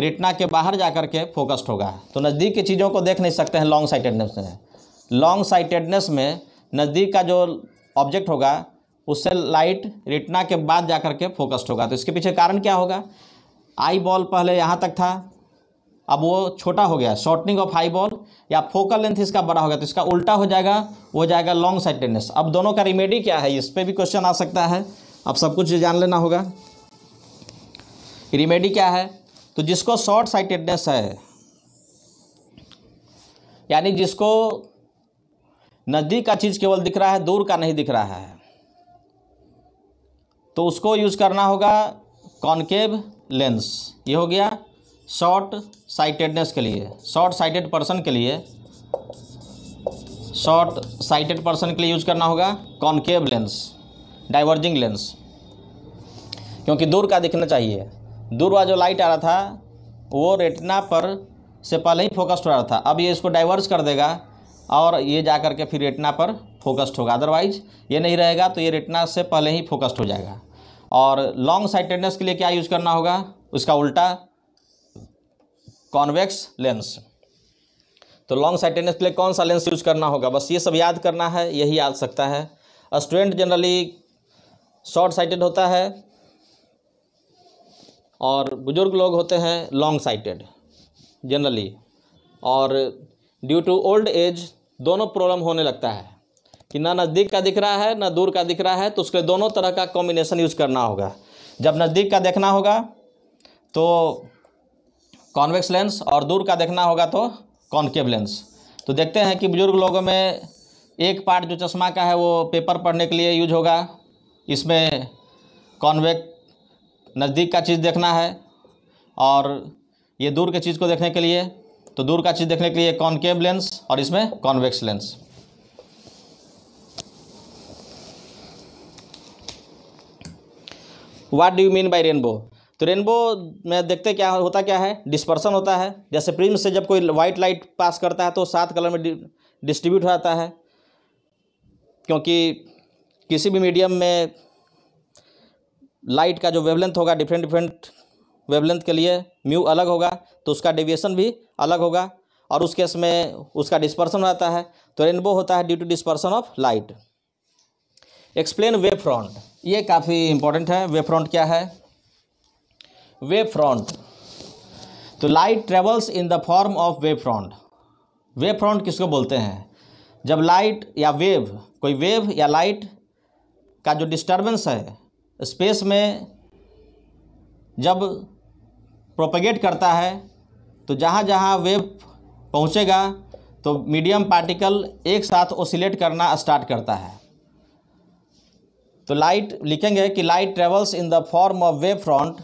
रेटना के बाहर जा कर के फोकस्ड होगा तो नज़दीक की चीज़ों को देख नहीं सकते हैं लॉन्ग साइटेडनेस में लॉन्ग साइटेडनेस में नज़दीक का जो ऑब्जेक्ट होगा उससे लाइट रेटना के बाद जा कर के फोकस्ड होगा तो इसके पीछे कारण क्या होगा आई बॉल पहले यहाँ तक था अब वो छोटा हो गया शॉर्टनिंग ऑफ आई बॉल या फोकल लेंथ इसका बड़ा होगा तो इसका उल्टा हो जाएगा वो जाएगा लॉन्ग साइटेडनेस अब दोनों का रिमेडी क्या है इस पर भी क्वेश्चन आ सकता है अब सब कुछ जान लेना होगा रिमेडी क्या है तो जिसको शॉर्ट साइटेडनेस है यानी जिसको नज़दीक का चीज़ केवल दिख रहा है दूर का नहीं दिख रहा है तो उसको यूज करना होगा कॉनकेव लेंस ये हो गया शॉर्ट साइटेडनेस के लिए शॉर्ट साइटेड पर्सन के लिए शॉर्ट साइटेड पर्सन के लिए यूज करना होगा कॉनकेव लेंस डाइवर्जिंग लेंस क्योंकि दूर का दिखना चाहिए दूर वाला जो लाइट आ रहा था वो रेटना पर से पहले ही फोकस्ड हो रहा था अब ये इसको डाइवर्स कर देगा और ये जा कर के फिर रेटना पर फोकस्ड होगा अदरवाइज ये नहीं रहेगा तो ये रेटना से पहले ही फोकस्ड हो जाएगा और लॉन्ग साइटेडनेस के लिए क्या यूज़ करना होगा उसका उल्टा कॉन्वेक्स लेंस तो लॉन्ग साइटेडनेस के लिए कौन सा लेंस यूज करना होगा बस ये सब याद करना है यही आ सकता है स्टूडेंट जनरली शॉर्ट साइटेड होता है और बुज़ुर्ग लोग होते हैं लॉन्ग साइटेड जनरली और ड्यू टू ओल्ड एज दोनों प्रॉब्लम होने लगता है कि ना नज़दीक का दिख रहा है ना दूर का दिख रहा है तो उसके दोनों तरह का कॉम्बिनेशन यूज़ करना होगा जब नज़दीक का देखना होगा तो कॉन्वेक्स लेंस और दूर का देखना होगा तो कॉन्केव लेंस तो देखते हैं कि बुज़ुर्ग लोगों में एक पार्ट जो चश्मा का है वो पेपर पढ़ने के लिए यूज होगा इसमें कॉन्वेक नज़दीक का चीज़ देखना है और ये दूर के चीज़ को देखने के लिए तो दूर का चीज़ देखने के लिए कॉन्केव लेंस और इसमें convex lens what do mean by rainbow तो रेनबो में देखते क्या होता क्या है डिस्पर्सन होता है जैसे प्रिम से जब कोई वाइट लाइट पास करता है तो सात कलर में डिस्ट्रीब्यूट हो जाता है क्योंकि किसी भी मीडियम में लाइट का जो वेवलेंथ होगा डिफरेंट डिफरेंट वेवलेंथ के लिए म्यू अलग होगा तो उसका डेविएशन भी अलग होगा और उस केस में उसका डिस्पर्सन रहता है तो रेनबो होता है due to dispersion of light explain wave front ये काफ़ी इंपॉर्टेंट है वेब फ्रंट क्या है वेव फ्रंट तो light travels in the form of wave front wave front किसको बोलते हैं जब लाइट या वेव कोई वेव या लाइट का जो डिस्टर्बेंस है स्पेस में जब प्रोपेगेट करता है तो जहाँ जहाँ वेव पहुँचेगा तो मीडियम पार्टिकल एक साथ ओसिलेट करना स्टार्ट करता है तो लाइट लिखेंगे कि light travels in the form of wave front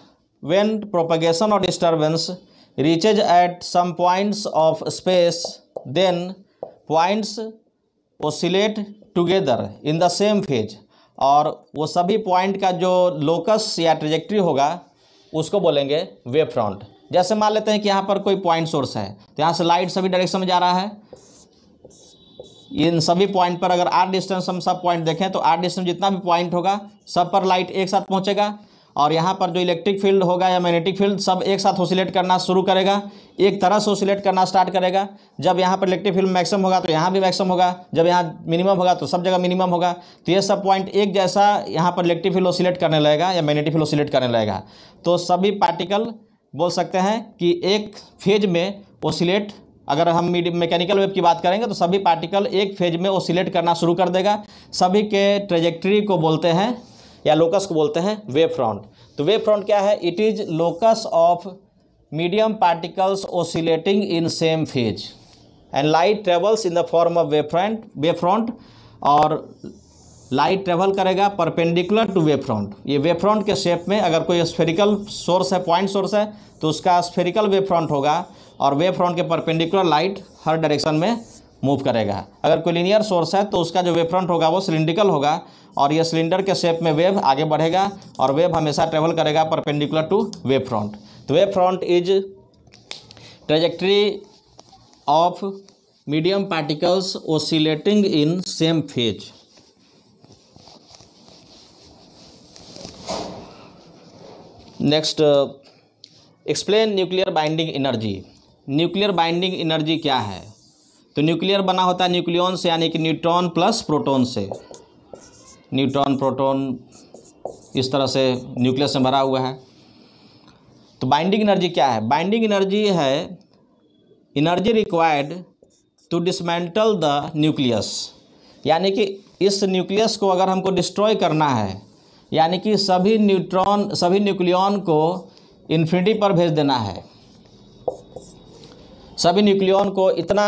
when propagation or disturbance reaches at some points of space then points oscillate together in the same phase और वो सभी पॉइंट का जो लोकस या ट्रेजेक्ट्री होगा उसको बोलेंगे वेब फ्रंट जैसे मान लेते हैं कि यहाँ पर कोई पॉइंट सोर्स है तो यहाँ से लाइट सभी डायरेक्शन में जा रहा है इन सभी पॉइंट पर अगर आर डिस्टेंस हम सब पॉइंट देखें तो आर डिस्टेंस जितना भी पॉइंट होगा सब पर लाइट एक साथ पहुँचेगा और यहाँ पर जो इलेक्ट्रिक फील्ड होगा या मैग्नेटिक फील्ड सब एक साथ ओसिलेट करना शुरू करेगा एक तरह से ओसिलेट करना स्टार्ट करेगा जब यहाँ पर इलेक्ट्रिक फील्ड मैक्सिमम होगा तो यहाँ भी मैक्सिमम होगा जब यहाँ मिनिमम होगा तो सब जगह मिनिमम होगा तो ये सब पॉइंट एक जैसा यहाँ पर इलेक्ट्रिक फील्ड ओसिलेट करने लगेगा या मैग्नेटिक फील्ड ओसिलेट करने लगेगा तो सभी पार्टिकल बोल सकते हैं कि एक फेज में ओसिलेट अगर हम मैकेनिकल वेव की बात करेंगे तो सभी पार्टिकल एक फेज में ओसिलेट करना शुरू कर देगा सभी के ट्रेजेक्ट्री को बोलते हैं या लोकस को बोलते हैं वेब फ्रंट तो वेब फ्रंट क्या है it is locus of medium particles oscillating in same phase and light travels in the form of wave front wave front और लाइट ट्रेवल करेगा परपेंडिकुलर टू वेब फ्रंट ये वेब फ्रंट के शेप में अगर कोई स्फेरिकल सोर्स है पॉइंट सोर्स है तो उसका स्फेरिकल वेब फ्रंट होगा और वेब फ्रंट के परपेंडिकुलर लाइट हर डायरेक्शन में मूव करेगा अगर कोई लीनियर सोर्स है तो उसका जो वेव फ्रंट होगा वो सिलिंड्रिकल होगा और ये सिलेंडर के शेप में वेव आगे बढ़ेगा और वेव हमेशा ट्रेवल करेगा परपेंडिकुलर टू वेव फ्रंट तो wave front is trajectory of medium particles oscillating in same phase next explain nuclear binding energy nuclear binding energy क्या है तो न्यूक्लियर बना होता है न्यूक्लियन से यानी कि न्यूट्रॉन प्लस प्रोटॉन से न्यूट्रॉन प्रोटॉन इस तरह से न्यूक्लियस में भरा हुआ है तो बाइंडिंग एनर्जी क्या है बाइंडिंग एनर्जी है energy required to dismantle the nucleus यानी कि इस न्यूक्लियस को अगर हमको डिस्ट्रॉय करना है यानी कि सभी न्यूट्रॉन सभी न्यूक्लियन को इन्फिनिटी पर भेज देना है सभी न्यूक्लियन को इतना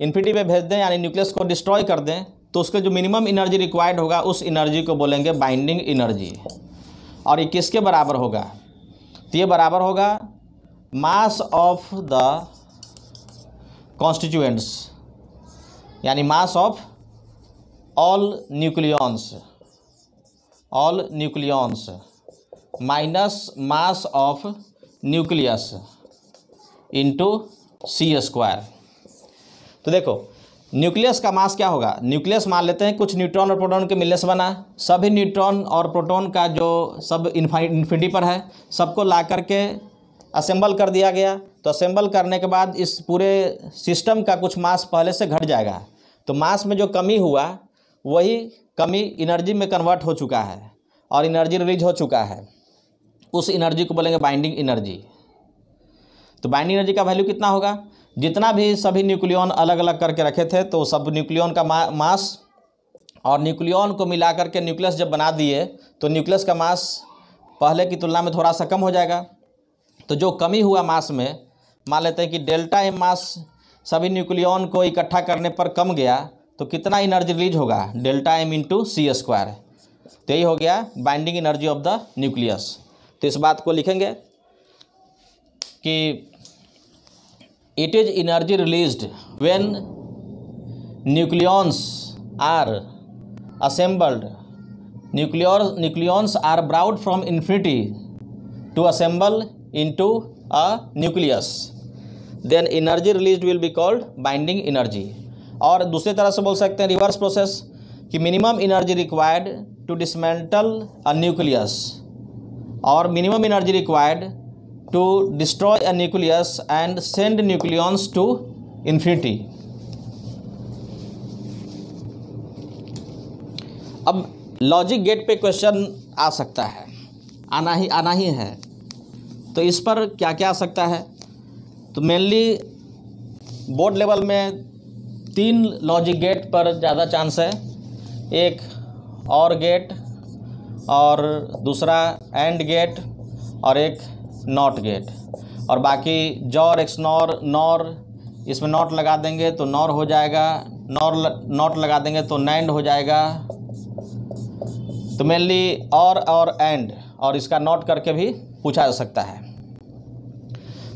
इन्फिनिटी पे भेज दें यानी न्यूक्लियस को डिस्ट्रॉय कर दें तो उसके जो मिनिमम एनर्जी रिक्वायर्ड होगा उस एनर्जी को बोलेंगे बाइंडिंग एनर्जी और ये किसके बराबर होगा तो ये बराबर होगा मास ऑफ द कॉन्स्टिट्यूएंट्स यानी mass of all nucleons all nucleons minus mass of nucleus into C square तो देखो न्यूक्लियस का मास क्या होगा न्यूक्लियस मान लेते हैं कुछ न्यूट्रॉन और प्रोटॉन के मिलने से बना सभी न्यूट्रॉन और प्रोटॉन का जो सब इन्फिनिटी पर है सबको ला करके असेंबल कर दिया गया तो असेंबल करने के बाद इस पूरे सिस्टम का कुछ मास पहले से घट जाएगा तो मास में जो कमी हुआ वही कमी इनर्जी में कन्वर्ट हो चुका है और इनर्जी रिलीज हो चुका है उस एनर्जी को बोलेंगे बाइंडिंग एनर्जी तो बाइंडिंग एनर्जी का वैल्यू कितना होगा जितना भी सभी न्यूक्लियन अलग अलग करके रखे थे तो सब न्यूक्लियन का मा, मास और न्यूक्लियन को मिला करके न्यूक्लियस जब बना दिए तो न्यूक्लियस का मास पहले की तुलना में थोड़ा सा कम हो जाएगा तो जो कमी हुआ मास में मान लेते हैं कि डेल्टा एम मास सभी न्यूक्लियन को इकट्ठा करने पर कम गया तो कितना एनर्जी रिलीज होगा delta M into C square तो यही हो गया binding energy of the nucleus तो इस बात को लिखेंगे कि it is energy release when nucleons are assembled nuclear nucleons are brought from infinity to assemble into a nucleus then energy release will be called binding energy और दूसरी तरह से बोल सकते हैं रिवर्स प्रोसेस कि minimum energy required to dismantle a nucleus और minimum energy required to destroy a nucleus and send nucleons to infinity अब लॉजिक गेट पे क्वेश्चन आ सकता है आना ही आना ही है तो इस पर क्या क्या आ सकता है तो मेनली बोर्ड लेवल में तीन लॉजिक गेट पर ज़्यादा चांस है एक और गेट और दूसरा एंड गेट और एक नॉट गेट और बाकी जॉर एक्स नॉर नॉर इसमें नॉट लगा देंगे तो नॉर हो जाएगा नॉर नॉट लगा देंगे तो नैंड हो जाएगा तो मेनली और और एंड और इसका नॉट करके भी पूछा जा सकता है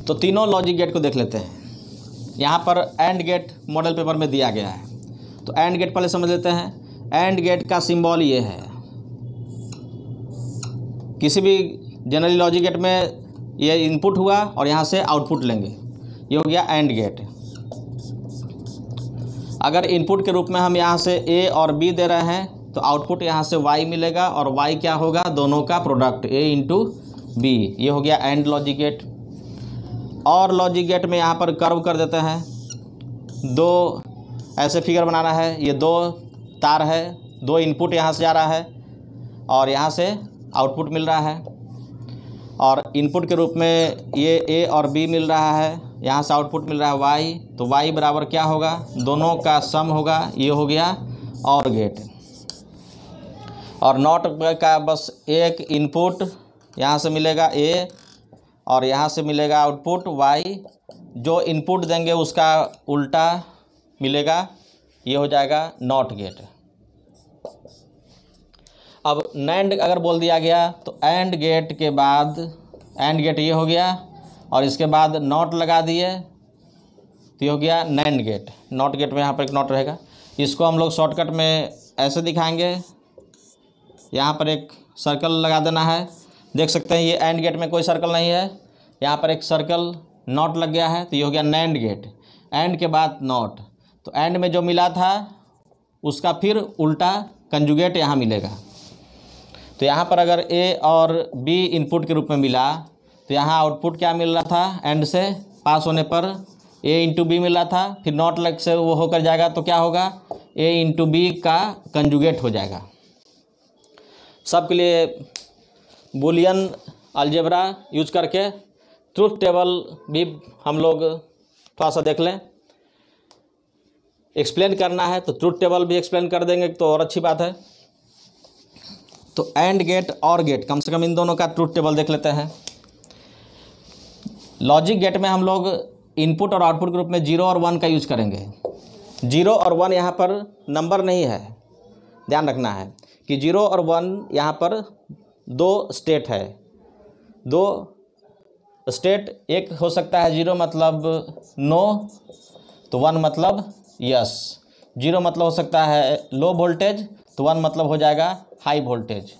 तो तीनों लॉजिक गेट को देख लेते हैं यहाँ पर एंड गेट मॉडल पेपर में दिया गया है तो एंड गेट पहले समझ लेते हैं एंड गेट का सिंबल ये है किसी भी जनरली लॉजिक गेट में ये इनपुट हुआ और यहाँ से आउटपुट लेंगे ये हो गया एंड गेट अगर इनपुट के रूप में हम यहाँ से ए और बी दे रहे हैं तो आउटपुट यहाँ से वाई मिलेगा और वाई क्या होगा दोनों का प्रोडक्ट ए इंटू बी ये हो गया AND logic gate OR logic gate में यहाँ पर कर्व कर देते हैं दो ऐसे फिगर बनाना है ये दो तार है दो इनपुट यहाँ से जा रहा है और यहाँ से आउटपुट मिल रहा है और इनपुट के रूप में ये ए और बी मिल रहा है यहाँ से आउटपुट मिल रहा है वाई तो वाई बराबर क्या होगा दोनों का सम होगा ये हो गया और गेट और नॉट का बस एक इनपुट यहाँ से मिलेगा ए और यहाँ से मिलेगा आउटपुट वाई जो इनपुट देंगे उसका उल्टा मिलेगा ये हो जाएगा नॉट गेट अब नैंड अगर बोल दिया गया तो एंड गेट के बाद एंड गेट ये हो गया और इसके बाद नॉट लगा दिए तो ये हो गया नैंड गेट नॉट गेट में यहाँ पर एक नॉट रहेगा इसको हम लोग शॉर्टकट में ऐसे दिखाएंगे यहाँ पर एक सर्कल लगा देना है देख सकते हैं ये एंड गेट में कोई सर्कल नहीं है यहाँ पर एक सर्कल नॉट लग गया है तो ये हो गया नैंड गेट एंड के बाद नॉट तो एंड में जो मिला था उसका फिर उल्टा कंजुगेट यहाँ मिलेगा तो यहाँ पर अगर ए और बी इनपुट के रूप में मिला तो यहाँ आउटपुट क्या मिल रहा था एंड से पास होने पर ए इंटू बी मिल रहा था फिर नॉट लग से वो होकर जाएगा तो क्या होगा ए इंटू बी का कंजुगेट हो जाएगा सबके लिए बुलियन अलजेबरा यूज करके ट्रूथ टेबल भी हम लोग थोड़ा सा देख लें एक्सप्लेन करना है तो ट्रूथ टेबल भी एक्सप्लेन कर देंगे तो और अच्छी बात है तो एंड गेट और गेट कम से कम इन दोनों का ट्रूथ टेबल देख लेते हैं लॉजिक गेट में हम लोग इनपुट और आउटपुट के रूप में जीरो और वन का यूज करेंगे जीरो और वन यहाँ पर नंबर नहीं है ध्यान रखना है कि जीरो और वन यहाँ पर दो स्टेट है दो स्टेट एक हो सकता है जीरो मतलब नो तो वन मतलब यस जीरो मतलब हो सकता है लो वोल्टेज तो वन मतलब हो जाएगा हाई वोल्टेज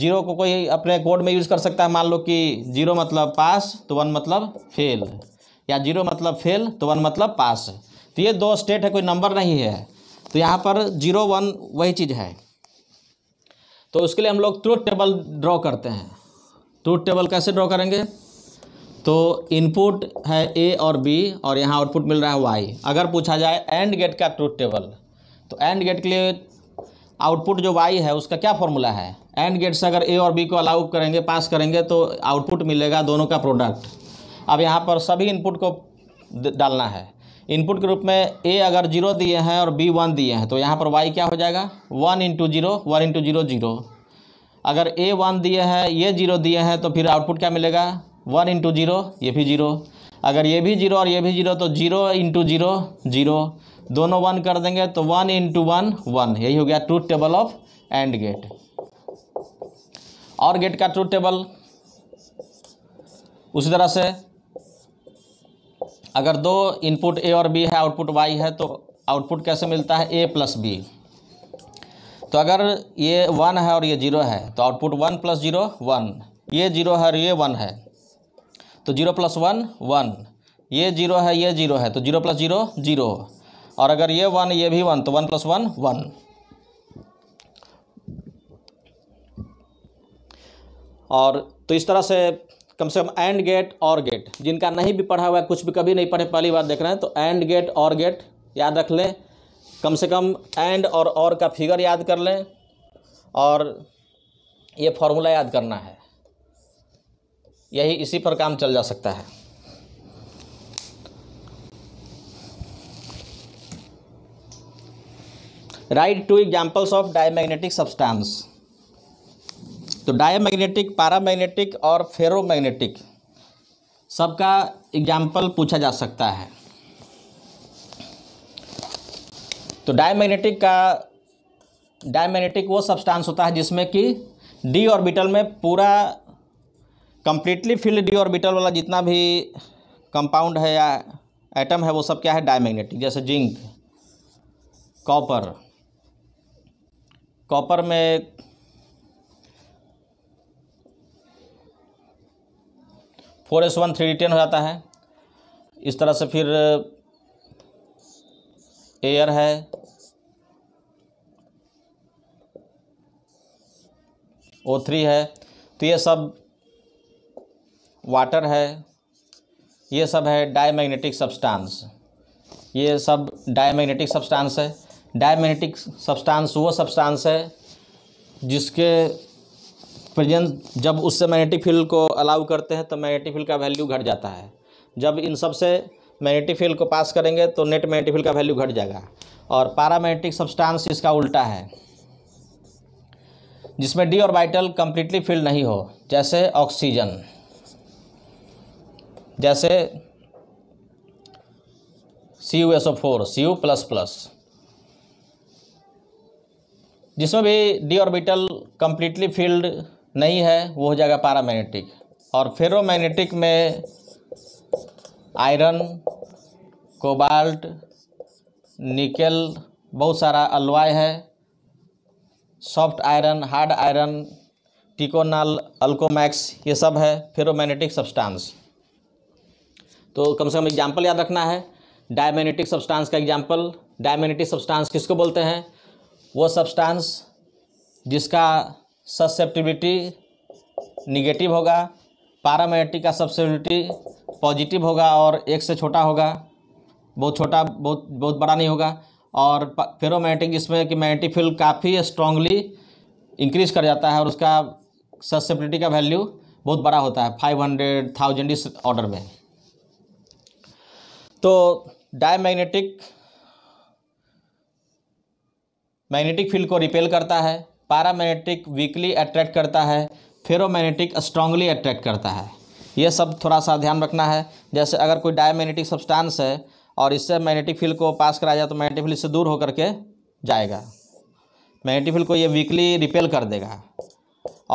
जीरो को कोई अपने कोड में यूज़ कर सकता है मान लो कि जीरो मतलब पास तो वन मतलब फेल या जीरो मतलब फेल तो वन मतलब पास तो ये दो स्टेट है कोई नंबर नहीं है तो यहाँ पर जीरो वन वही चीज़ है तो उसके लिए हम लोग ट्रूथ टेबल ड्रॉ करते हैं ट्रूथ टेबल कैसे ड्रॉ करेंगे तो इनपुट है ए और बी और यहाँ आउटपुट मिल रहा है वाई अगर पूछा जाए एंड गेट का ट्रूथ टेबल तो एंड गेट के लिए आउटपुट जो वाई है उसका क्या फॉर्मूला है एंड गेट से अगर ए और बी को अलाउ करेंगे पास करेंगे तो आउटपुट मिलेगा दोनों का प्रोडक्ट अब यहाँ पर सभी इनपुट को डालना है इनपुट के रूप में ए अगर जीरो दिए हैं और बी वन दिए हैं तो यहाँ पर वाई क्या हो जाएगा one into zero one into zero zero अगर ए वन दिए हैं ये जीरो दिए हैं तो फिर आउटपुट क्या मिलेगा वन इंटू जीरो ये भी जीरो अगर ये भी जीरो और ये भी जीरो तो जीरो इंटू जीरो जीरो दोनों वन कर देंगे तो वन इंटू वन वन यही हो गया truth table of AND gate OR gate का ट्रूथ टेबल उसी तरह से अगर दो इनपुट ए और बी है आउटपुट वाई है तो आउटपुट कैसे मिलता है ए प्लस बी तो अगर ये वन है और ये जीरो है तो output one plus zero one ये जीरो है और ये वन है तो जीरो प्लस वन वन ये जीरो है ये जीरो है तो जीरो प्लस जीरो जीरो और अगर ये वन ये भी वन तो वन प्लस वन वन और तो इस तरह से कम से कम एंड गेट और गेट जिनका नहीं भी पढ़ा हुआ है कुछ भी कभी नहीं पढ़े पहली बार देख रहे हैं तो एंड गेट और गेट याद रख लें कम से कम एंड और और का फिगर याद कर लें और ये फॉर्मूला याद करना है यही इसी पर काम चल जा सकता है write two examples of diamagnetic substance तो डायमैग्नेटिक पैरामैग्नेटिक और फेरोमैग्नेटिक सबका एग्जाम्पल पूछा जा सकता है तो डायमैग्नेटिक का डायमैग्नेटिक वो सब्सटेंस होता है जिसमें कि डी ऑर्बिटल में पूरा कंप्लीटली फिल्ड डी ऑर्बिटल वाला जितना भी कंपाउंड है या एटम है वो सब क्या है डायमैग्नेटिक जैसे जिंक कॉपर कॉपर में four S one three ten हो जाता है इस तरह से फिर एयर है ओ थ्री है तो ये सब वाटर है ये सब है डायमैग्नेटिक सब्सटेंस ये सब डायमैग्नेटिक सब्सटेंस है डायमेनेटिक सब्सटेंस वो सब्सटेंस है जिसके प्रेजेंस जब उससे मैग्नेटिक फील्ड को अलाउ करते हैं तो मैग्नेटिक फील्ड का वैल्यू घट जाता है जब इन सब से मैग्नेटिक फील्ड को पास करेंगे तो नेट मैग्नेटिक फील्ड का वैल्यू घट जाएगा और पारामैग्नेटिक सब्सटेंस इसका उल्टा है जिसमें डी ऑर्बिटल कम्प्लीटली फील्ड नहीं हो जैसे ऑक्सीजन जैसे C U S O four C U plus plus जिसमें भी डी ऑर्बिटल कम्प्लीटली फील्ड नहीं है वो हो जाएगा पैरामैग्नेटिक और फेरोमैग्नेटिक में आयरन कोबाल्ट निकल बहुत सारा अलवाय है soft iron hard iron ticonal alcomax ये सब है फेरोमैग्नेटिक सब्सटेंस तो कम से कम एग्जाम्पल याद रखना है डायमैग्नेटिक सब्सटेंस का एग्जाम्पल डायमैग्नेटिक सब्सटेंस किसको बोलते हैं वो सब्सटेंस जिसका ससेप्टिबिलिटी निगेटिव होगा पारामेटिक का सब्सिबिलिटी पॉजिटिव होगा और एक से छोटा होगा बहुत छोटा बहुत बहुत बड़ा नहीं होगा और फेरोमैटिक जिसमें कि मैग्नेटिक फील्ड काफ़ी स्ट्रांगली इंक्रीज कर जाता है और उसका ससेप्टिबिलिटी का वैल्यू बहुत बड़ा होता है फाइव हंड्रेड थाउजेंड इस ऑर्डर में तो डायमैग्नेटिक मैग्नेटिक फील्ड को रिपेल करता है पारामैग्नेटिक वीकली अट्रैक्ट करता है फेरोमैग्नेटिक स्ट्रांगली अट्रैक्ट करता है ये सब थोड़ा सा ध्यान रखना है जैसे अगर कोई डायमैग्नेटिक सब्सटेंस है और इससे मैग्नेटिक फील्ड को पास कराया जाए तो मैग्नेटिक फील्ड इससे दूर होकर के जाएगा मैग्नेटिक फील्ड को ये वीकली रिपेल कर देगा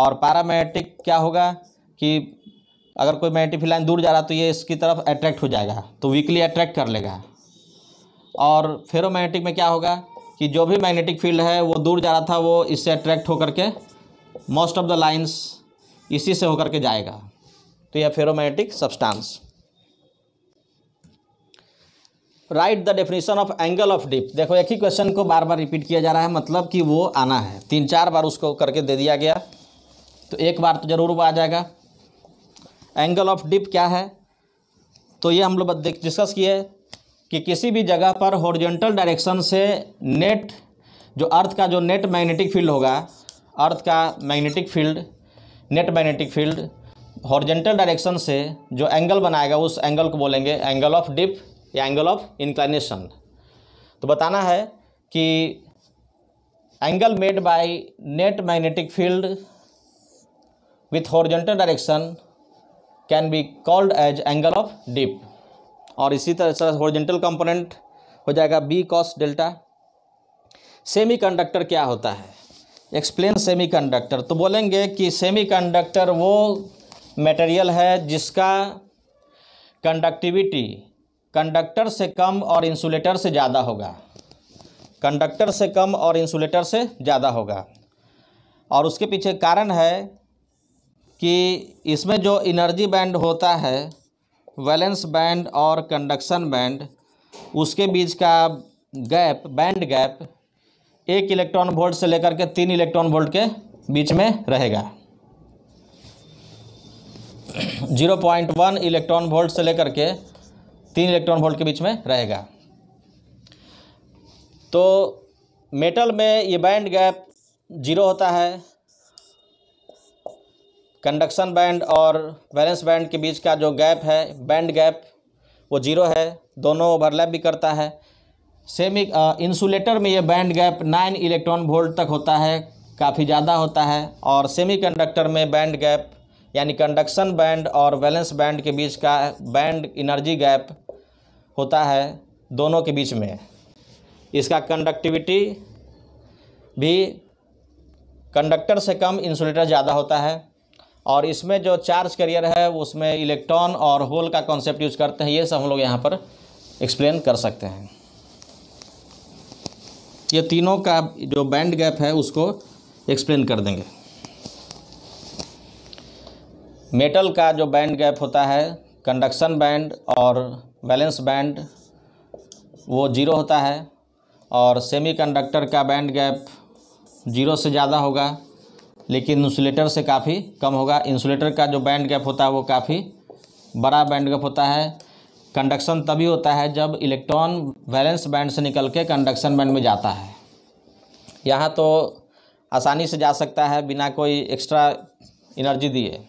और पारामैग्नेटिक क्या होगा कि अगर कोई मैग्नेटिक फील्ड लाइन दूर जा रहा तो ये इसकी तरफ अट्रैक्ट हो जाएगा तो वीकली अट्रैक्ट कर लेगा और फेरोमैग्नेटिक में क्या होगा कि जो भी मैग्नेटिक फील्ड है वो दूर जा रहा था वो इससे अट्रैक्ट होकर के मोस्ट ऑफ द लाइन्स इसी से होकर के जाएगा तो यह ferromagnetic substance write the definition of angle of dip देखो एक ही क्वेश्चन को बार बार रिपीट किया जा रहा है मतलब कि वो आना है तीन चार बार उसको करके दे दिया गया तो एक बार तो ज़रूर वो आ जाएगा एंगल ऑफ डिप क्या है तो ये हम लोग डिस्कस किए कि किसी भी जगह पर हॉरिजॉन्टल डायरेक्शन से नेट जो अर्थ का जो नेट मैग्नेटिक फील्ड होगा अर्थ का magnetic field net magnetic field horizontal direction से जो एंगल बनाएगा उस एंगल को बोलेंगे एंगल ऑफ डिप या एंगल ऑफ इंक्लाइनेशन तो बताना है कि angle made by net magnetic field with horizontal direction can be called as angle of dip और इसी तरह से होरिजेंटल कंपोनेंट हो जाएगा बी कॉस डेल्टा सेमीकंडक्टर क्या होता है एक्सप्लेन सेमीकंडक्टर तो बोलेंगे कि सेमीकंडक्टर वो मटेरियल है जिसका कंडक्टिविटी कंडक्टर से कम और इंसुलेटर से ज़्यादा होगा कंडक्टर से कम और इंसुलेटर से ज़्यादा होगा और उसके पीछे कारण है कि इसमें जो इनर्जी बैंड होता है वैलेंस बैंड और कंडक्शन बैंड उसके बीच का गैप बैंड गैप एक इलेक्ट्रॉन वोल्ट से लेकर के तीन इलेक्ट्रॉन वोल्ट के बीच में रहेगा zero point one electron volt से लेकर के तीन इलेक्ट्रॉन वोल्ट के बीच में रहेगा तो मेटल में ये बैंड गैप जीरो होता है कंडक्शन बैंड और वैलेंस बैंड के बीच का जो गैप है बैंड गैप वो जीरो है दोनों ओवरलैप भी करता है सेमी इंसुलेटर में ये band gap nine electron volt तक होता है काफ़ी ज़्यादा होता है और सेमीकंडक्टर में बैंड गैप यानी कंडक्शन बैंड और वैलेंस बैंड के बीच का बैंड इनर्जी गैप होता है दोनों के बीच में इसका कंडक्टिविटी भी कंडक्टर से कम इंसुलेटर ज़्यादा होता है और इसमें जो चार्ज करियर है उसमें इलेक्ट्रॉन और होल का कॉन्सेप्ट यूज करते हैं ये सब हम लोग यहाँ पर एक्सप्लेन कर सकते हैं ये तीनों का जो बैंड गैप है उसको एक्सप्लेन कर देंगे मेटल का जो बैंड गैप होता है कंडक्शन बैंड और बैलेंस बैंड वो जीरो होता है और सेमीकंडक्टर का बैंड गैप जीरो से ज़्यादा होगा लेकिन इंसुलेटर से काफ़ी कम होगा इंसुलेटर का जो बैंड गैप होता है वो काफ़ी बड़ा बैंड गैप होता है कंडक्शन तभी होता है जब इलेक्ट्रॉन वैलेंस बैंड से निकल के कंडक्शन बैंड में जाता है यहाँ तो आसानी से जा सकता है बिना कोई एक्स्ट्रा एनर्जी दिए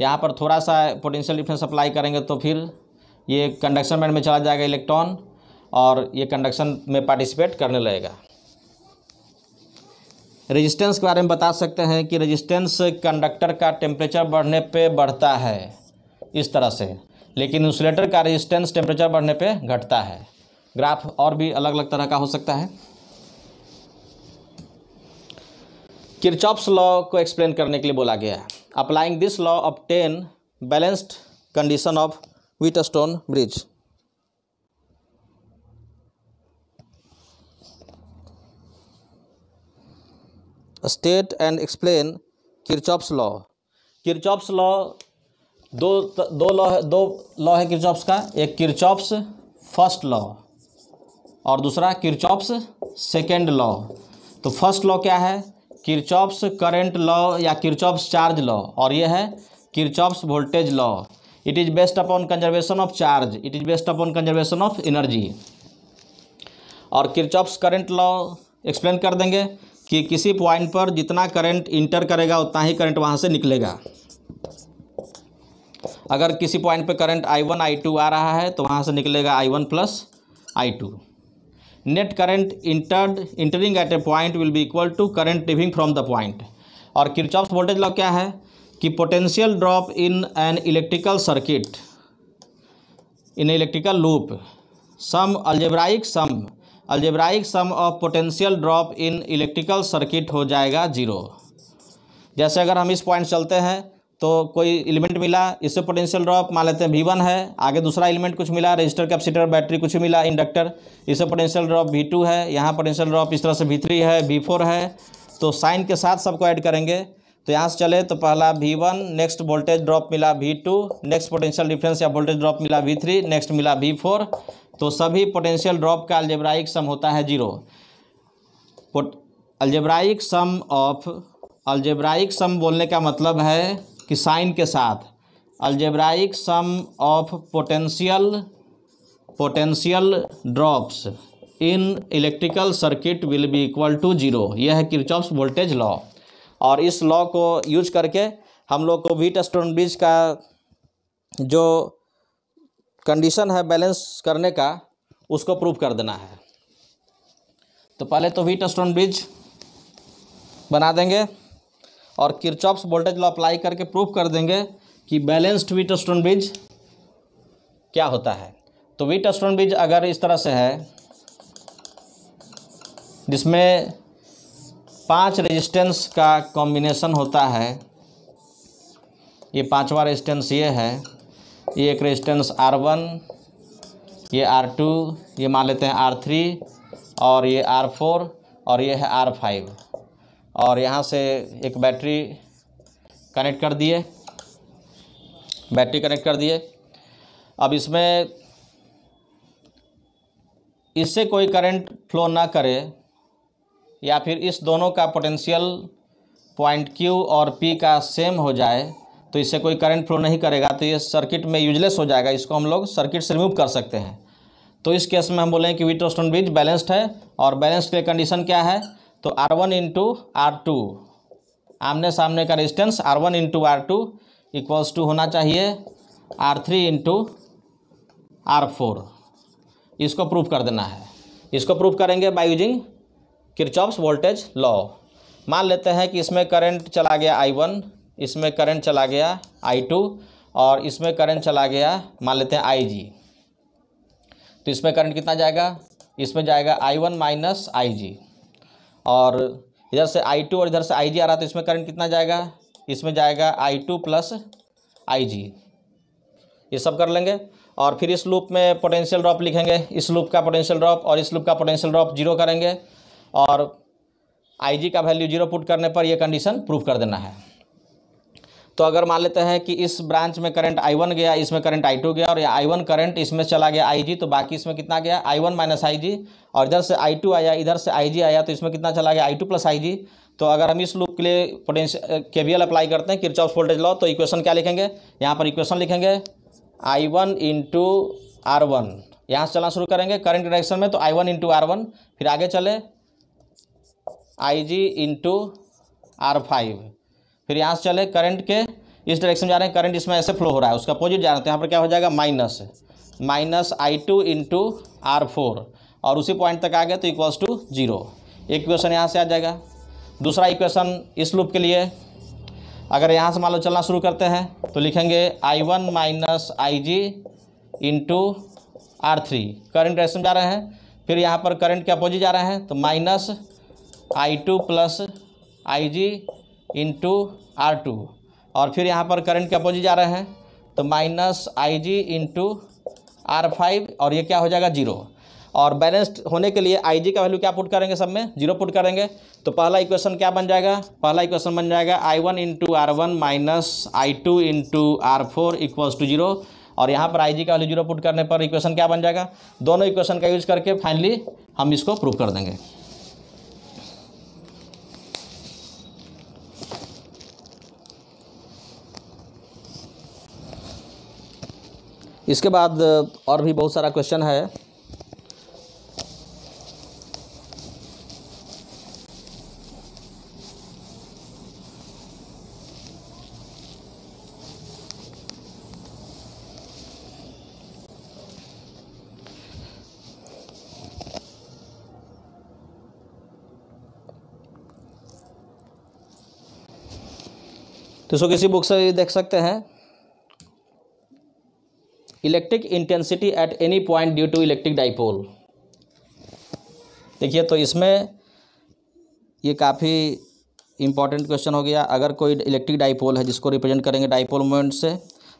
यहाँ पर थोड़ा सा पोटेंशियल डिफरेंस अप्लाई करेंगे तो फिर ये कंडक्शन बैंड में चला जाएगा इलेक्ट्रॉन और ये कंडक्शन में पार्टिसिपेट करने लगेगा रेजिस्टेंस के बारे में बता सकते हैं कि रेजिस्टेंस कंडक्टर का टेम्परेचर बढ़ने पे बढ़ता है इस तरह से लेकिन इंसुलेटर का रेजिस्टेंस टेम्परेचर बढ़ने पे घटता है ग्राफ और भी अलग अलग तरह का हो सकता है किरचॉप्स लॉ को एक्सप्लेन करने के लिए बोला गया है applying this law of balanced condition of Wheatstone bridge state and explain Kirchhoff's law Kirchhoff's law दो दो लॉ है दो लॉ है किरचॉप्स का एक किरचॉप्स फर्स्ट लॉ और दूसरा किरचॉप्स सेकेंड लॉ तो फर्स्ट लॉ क्या है किरचॉप्स करेंट लॉ या किरचॉप्स चार्ज लॉ और ये है Kirchhoff's voltage law it is based upon conservation of charge it is based upon conservation of energy और किरचॉप्स करेंट लॉ एक्सप्लेन कर देंगे कि किसी पॉइंट पर जितना करंट इंटर करेगा उतना ही करंट वहाँ से निकलेगा अगर किसी पॉइंट पे करंट I1 I2 आ रहा है तो वहाँ से निकलेगा I1 one plus I two net current entered entering at a point will be equal to current leaving from the point और किरचॉप्स वोल्टेज लॉ क्या है कि potential drop in an electrical circuit in electrical loop sum algebraic sum algebraic sum of potential drop in electrical circuit हो जाएगा जीरो जैसे अगर हम इस पॉइंट चलते हैं तो कोई एलिमेंट मिला इससे पोटेंशियल ड्रॉप मान लेते हैं वी वन है आगे दूसरा एलिमेंट कुछ मिला रजिस्टर कैपेसिटर बैटरी कुछ मिला इंडक्टर इससे पोटेंशियल ड्रॉप वी टू है यहाँ पोटेंशियल ड्रॉप इस तरह से वी थ्री है वी फोर है तो साइन के साथ सबको ऐड करेंगे तो यहाँ से चले तो पहला V one next voltage drop मिला V two next potential difference या वोल्टेज ड्रॉप मिला वी थ्री नेक्स्ट मिला वी फोर तो सभी पोटेंशियल ड्रॉप का अल्जेब्राइक सम होता है zero algebraic sum of algebraic sum बोलने का मतलब है कि साइन के साथ algebraic sum of potential potential drops in electrical circuit will be equal to zero यह है किरचॉप्स वोल्टेज लॉ और इस लॉ को यूज करके हम लोग को वीट स्टोन ब्रिज का जो कंडीशन है बैलेंस करने का उसको प्रूव कर देना है तो पहले तो व्हीट स्टोन ब्रिज बना देंगे और किरचॉप्स वोल्टेज लॉ अप्लाई करके प्रूफ कर देंगे कि बैलेंस्ड व्हीट स्टोन ब्रिज क्या होता है तो व्हीट स्टोन ब्रिज अगर इस तरह से है जिसमें पांच रेजिस्टेंस का कॉम्बिनेशन होता है ये पांचवा रेजिस्टेंस ये है ये एक रेजिस्टेंस आर वन ये आर टू ये मान लेते हैं आर थ्री और ये आर फोर और ये है आर फाइव और यहाँ से एक बैटरी कनेक्ट कर दिए बैटरी कनेक्ट कर दिए अब इसमें इससे कोई करंट फ्लो ना करे या फिर इस दोनों का पोटेंशियल पॉइंट क्यू और पी का सेम हो जाए तो इससे कोई करंट फ्लो नहीं करेगा तो ये सर्किट में यूजलेस हो जाएगा इसको हम लोग सर्किट से रिमूव कर सकते हैं तो इस केस में हम बोलेंगे कि विट्रोस्टोन ब्रिज बैलेंस्ड है और बैलेंस के कंडीशन क्या है तो R one into R two आमने सामने का resistance R one into R two equals to होना चाहिए R three into R four इसको प्रूफ कर देना है इसको प्रूफ करेंगे by using Kirchhoff's voltage law मान लेते हैं कि इसमें करंट चला गया आई वन इसमें करंट चला गया आई टू और इसमें करंट चला गया मान लेते हैं आई जी तो इसमें करंट कितना जाएगा इसमें जाएगा आई वन माइनस आई जी और इधर से आई टू और इधर से आई जी आ रहा तो इसमें करंट कितना जाएगा इसमें जाएगा आई टू प्लस आई जी ये सब कर लेंगे और फिर इस लूप में पोटेंशियल ड्रॉप लिखेंगे इस लूप का पोटेंशियल ड्रॉप और इस लूप का पोटेंशियल ड्रॉप जीरो करेंगे और आई जी का वैल्यू जीरो पुट करने पर यह कंडीशन प्रूव कर देना है तो अगर मान लेते हैं कि इस ब्रांच में करंट आई वन गया इसमें करंट आई टू गया और आई वन करंट इसमें चला गया आई जी तो बाकी इसमें कितना गया आई वन माइनस आई जी और इधर से आई टू आया इधर से आई जी आया तो इसमें कितना चला गया आई टू प्लस आई जी तो अगर हम इस लूप के लिए पोटेंशियल के एल अप्लाई करते हैं किरचॉफ वोल्टेज लॉ तो इक्वेशन क्या लिखेंगे यहाँ पर इक्वेशन लिखेंगे I one into R one यहाँ से चलना शुरू करेंगे करंट डायरेक्शन में तो I one into R one फिर आगे चले I G into R five फिर यहाँ से चले करंट के इस डायरेक्शन में जा रहे हैं करंट इसमें ऐसे फ्लो हो रहा है उसका अपोजिट जा रहे हैं यहाँ पर क्या हो जाएगा minus minus I two into R four और उसी पॉइंट तक आ गए तो इक्वल्स टू जीरो एक इक्वेशन यहाँ से आ जाएगा दूसरा इक्वेशन इस लूप के लिए अगर यहाँ से मान लो चलना शुरू करते हैं तो लिखेंगे I one minus I G into R three current direction जा रहे हैं फिर यहाँ पर करंट के अपोजिट जा रहे हैं तो minus I two plus I G into R two और फिर यहाँ पर करंट के अपोजिट जा रहे हैं तो minus I G into R five और ये क्या हो जाएगा जीरो और बैलेंस्ड होने के लिए आई जी का वैल्यू क्या पुट करेंगे सब में जीरो पुट करेंगे तो पहला इक्वेशन क्या बन जाएगा पहला इक्वेशन बन जाएगा I one into R one minus I two into R four equals to zero और यहाँ पर आई जी का वैल्यू जीरो पुट करने पर इक्वेशन क्या बन जाएगा दोनों इक्वेशन का यूज करके फाइनली हम इसको प्रूव कर देंगे इसके बाद और भी बहुत सारा क्वेश्चन है तो सो किसी बुक से देख सकते हैं electric intensity at any point due to electric dipole देखिए तो इसमें ये काफ़ी इंपॉर्टेंट क्वेश्चन हो गया अगर कोई इलेक्ट्रिक डाइपोल है जिसको रिप्रेजेंट करेंगे डाइपोल मोमेंट से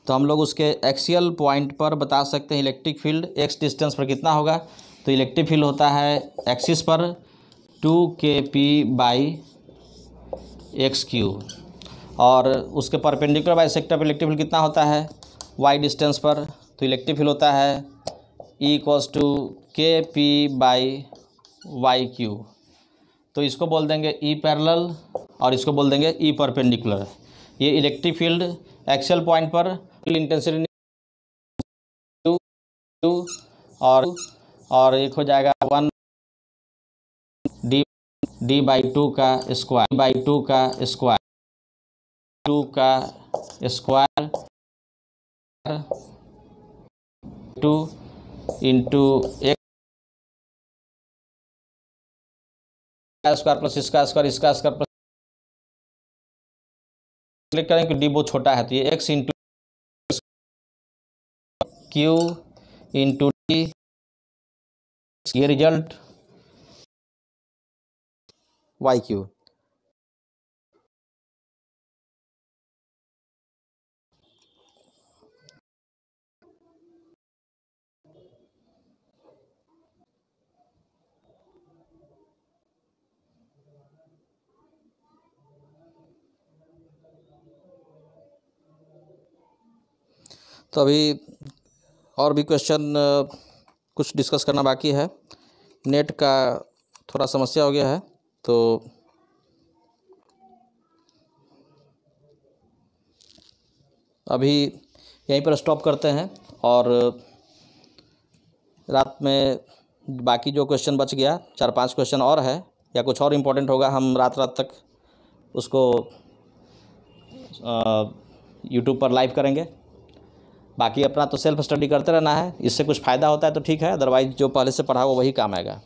तो हम लोग उसके एक्सियल पॉइंट पर बता सकते हैं इलेक्ट्रिक फील्ड एक्स डिस्टेंस पर कितना होगा तो इलेक्ट्रिक फील्ड होता है एक्सिस पर to K P by X Q और उसके परपेंडिकुलर बाई सेक्टर पर इलेक्ट्रिक फील्ड कितना होता है वाई डिस्टेंस पर तो इलेक्ट्रिक फील्ड होता है E equals to K P by Y Q तो इसको बोल देंगे ई e पैरल और इसको बोल देंगे ई e परपेंडिकुलर ये इलेक्ट्रिक फील्ड एक्सेल पॉइंट पर इंटेंसिटी टू टू और और एक हो जाएगा one D D by two का स्क्वायर बाई टू का स्क्वायर टू का square two into X square plus इसका स्क्वायर इसका स्क्वायर प्लस क्लिक करें कि डी बहुत छोटा है तो ये X into Q into D ये रिजल्ट वाई क्यू तो अभी और भी क्वेश्चन कुछ डिस्कस करना बाकी है नेट का थोड़ा समस्या हो गया है तो अभी यहीं पर स्टॉप करते हैं और रात में बाकी जो क्वेश्चन बच गया चार पांच क्वेश्चन और है या कुछ और इम्पोर्टेंट होगा हम रात रात तक उसको यूट्यूब पर लाइव करेंगे बाकी अपना तो सेल्फ स्टडी करते रहना है इससे कुछ फ़ायदा होता है तो ठीक है अदरवाइज जो पहले से पढ़ा हो वही काम आएगा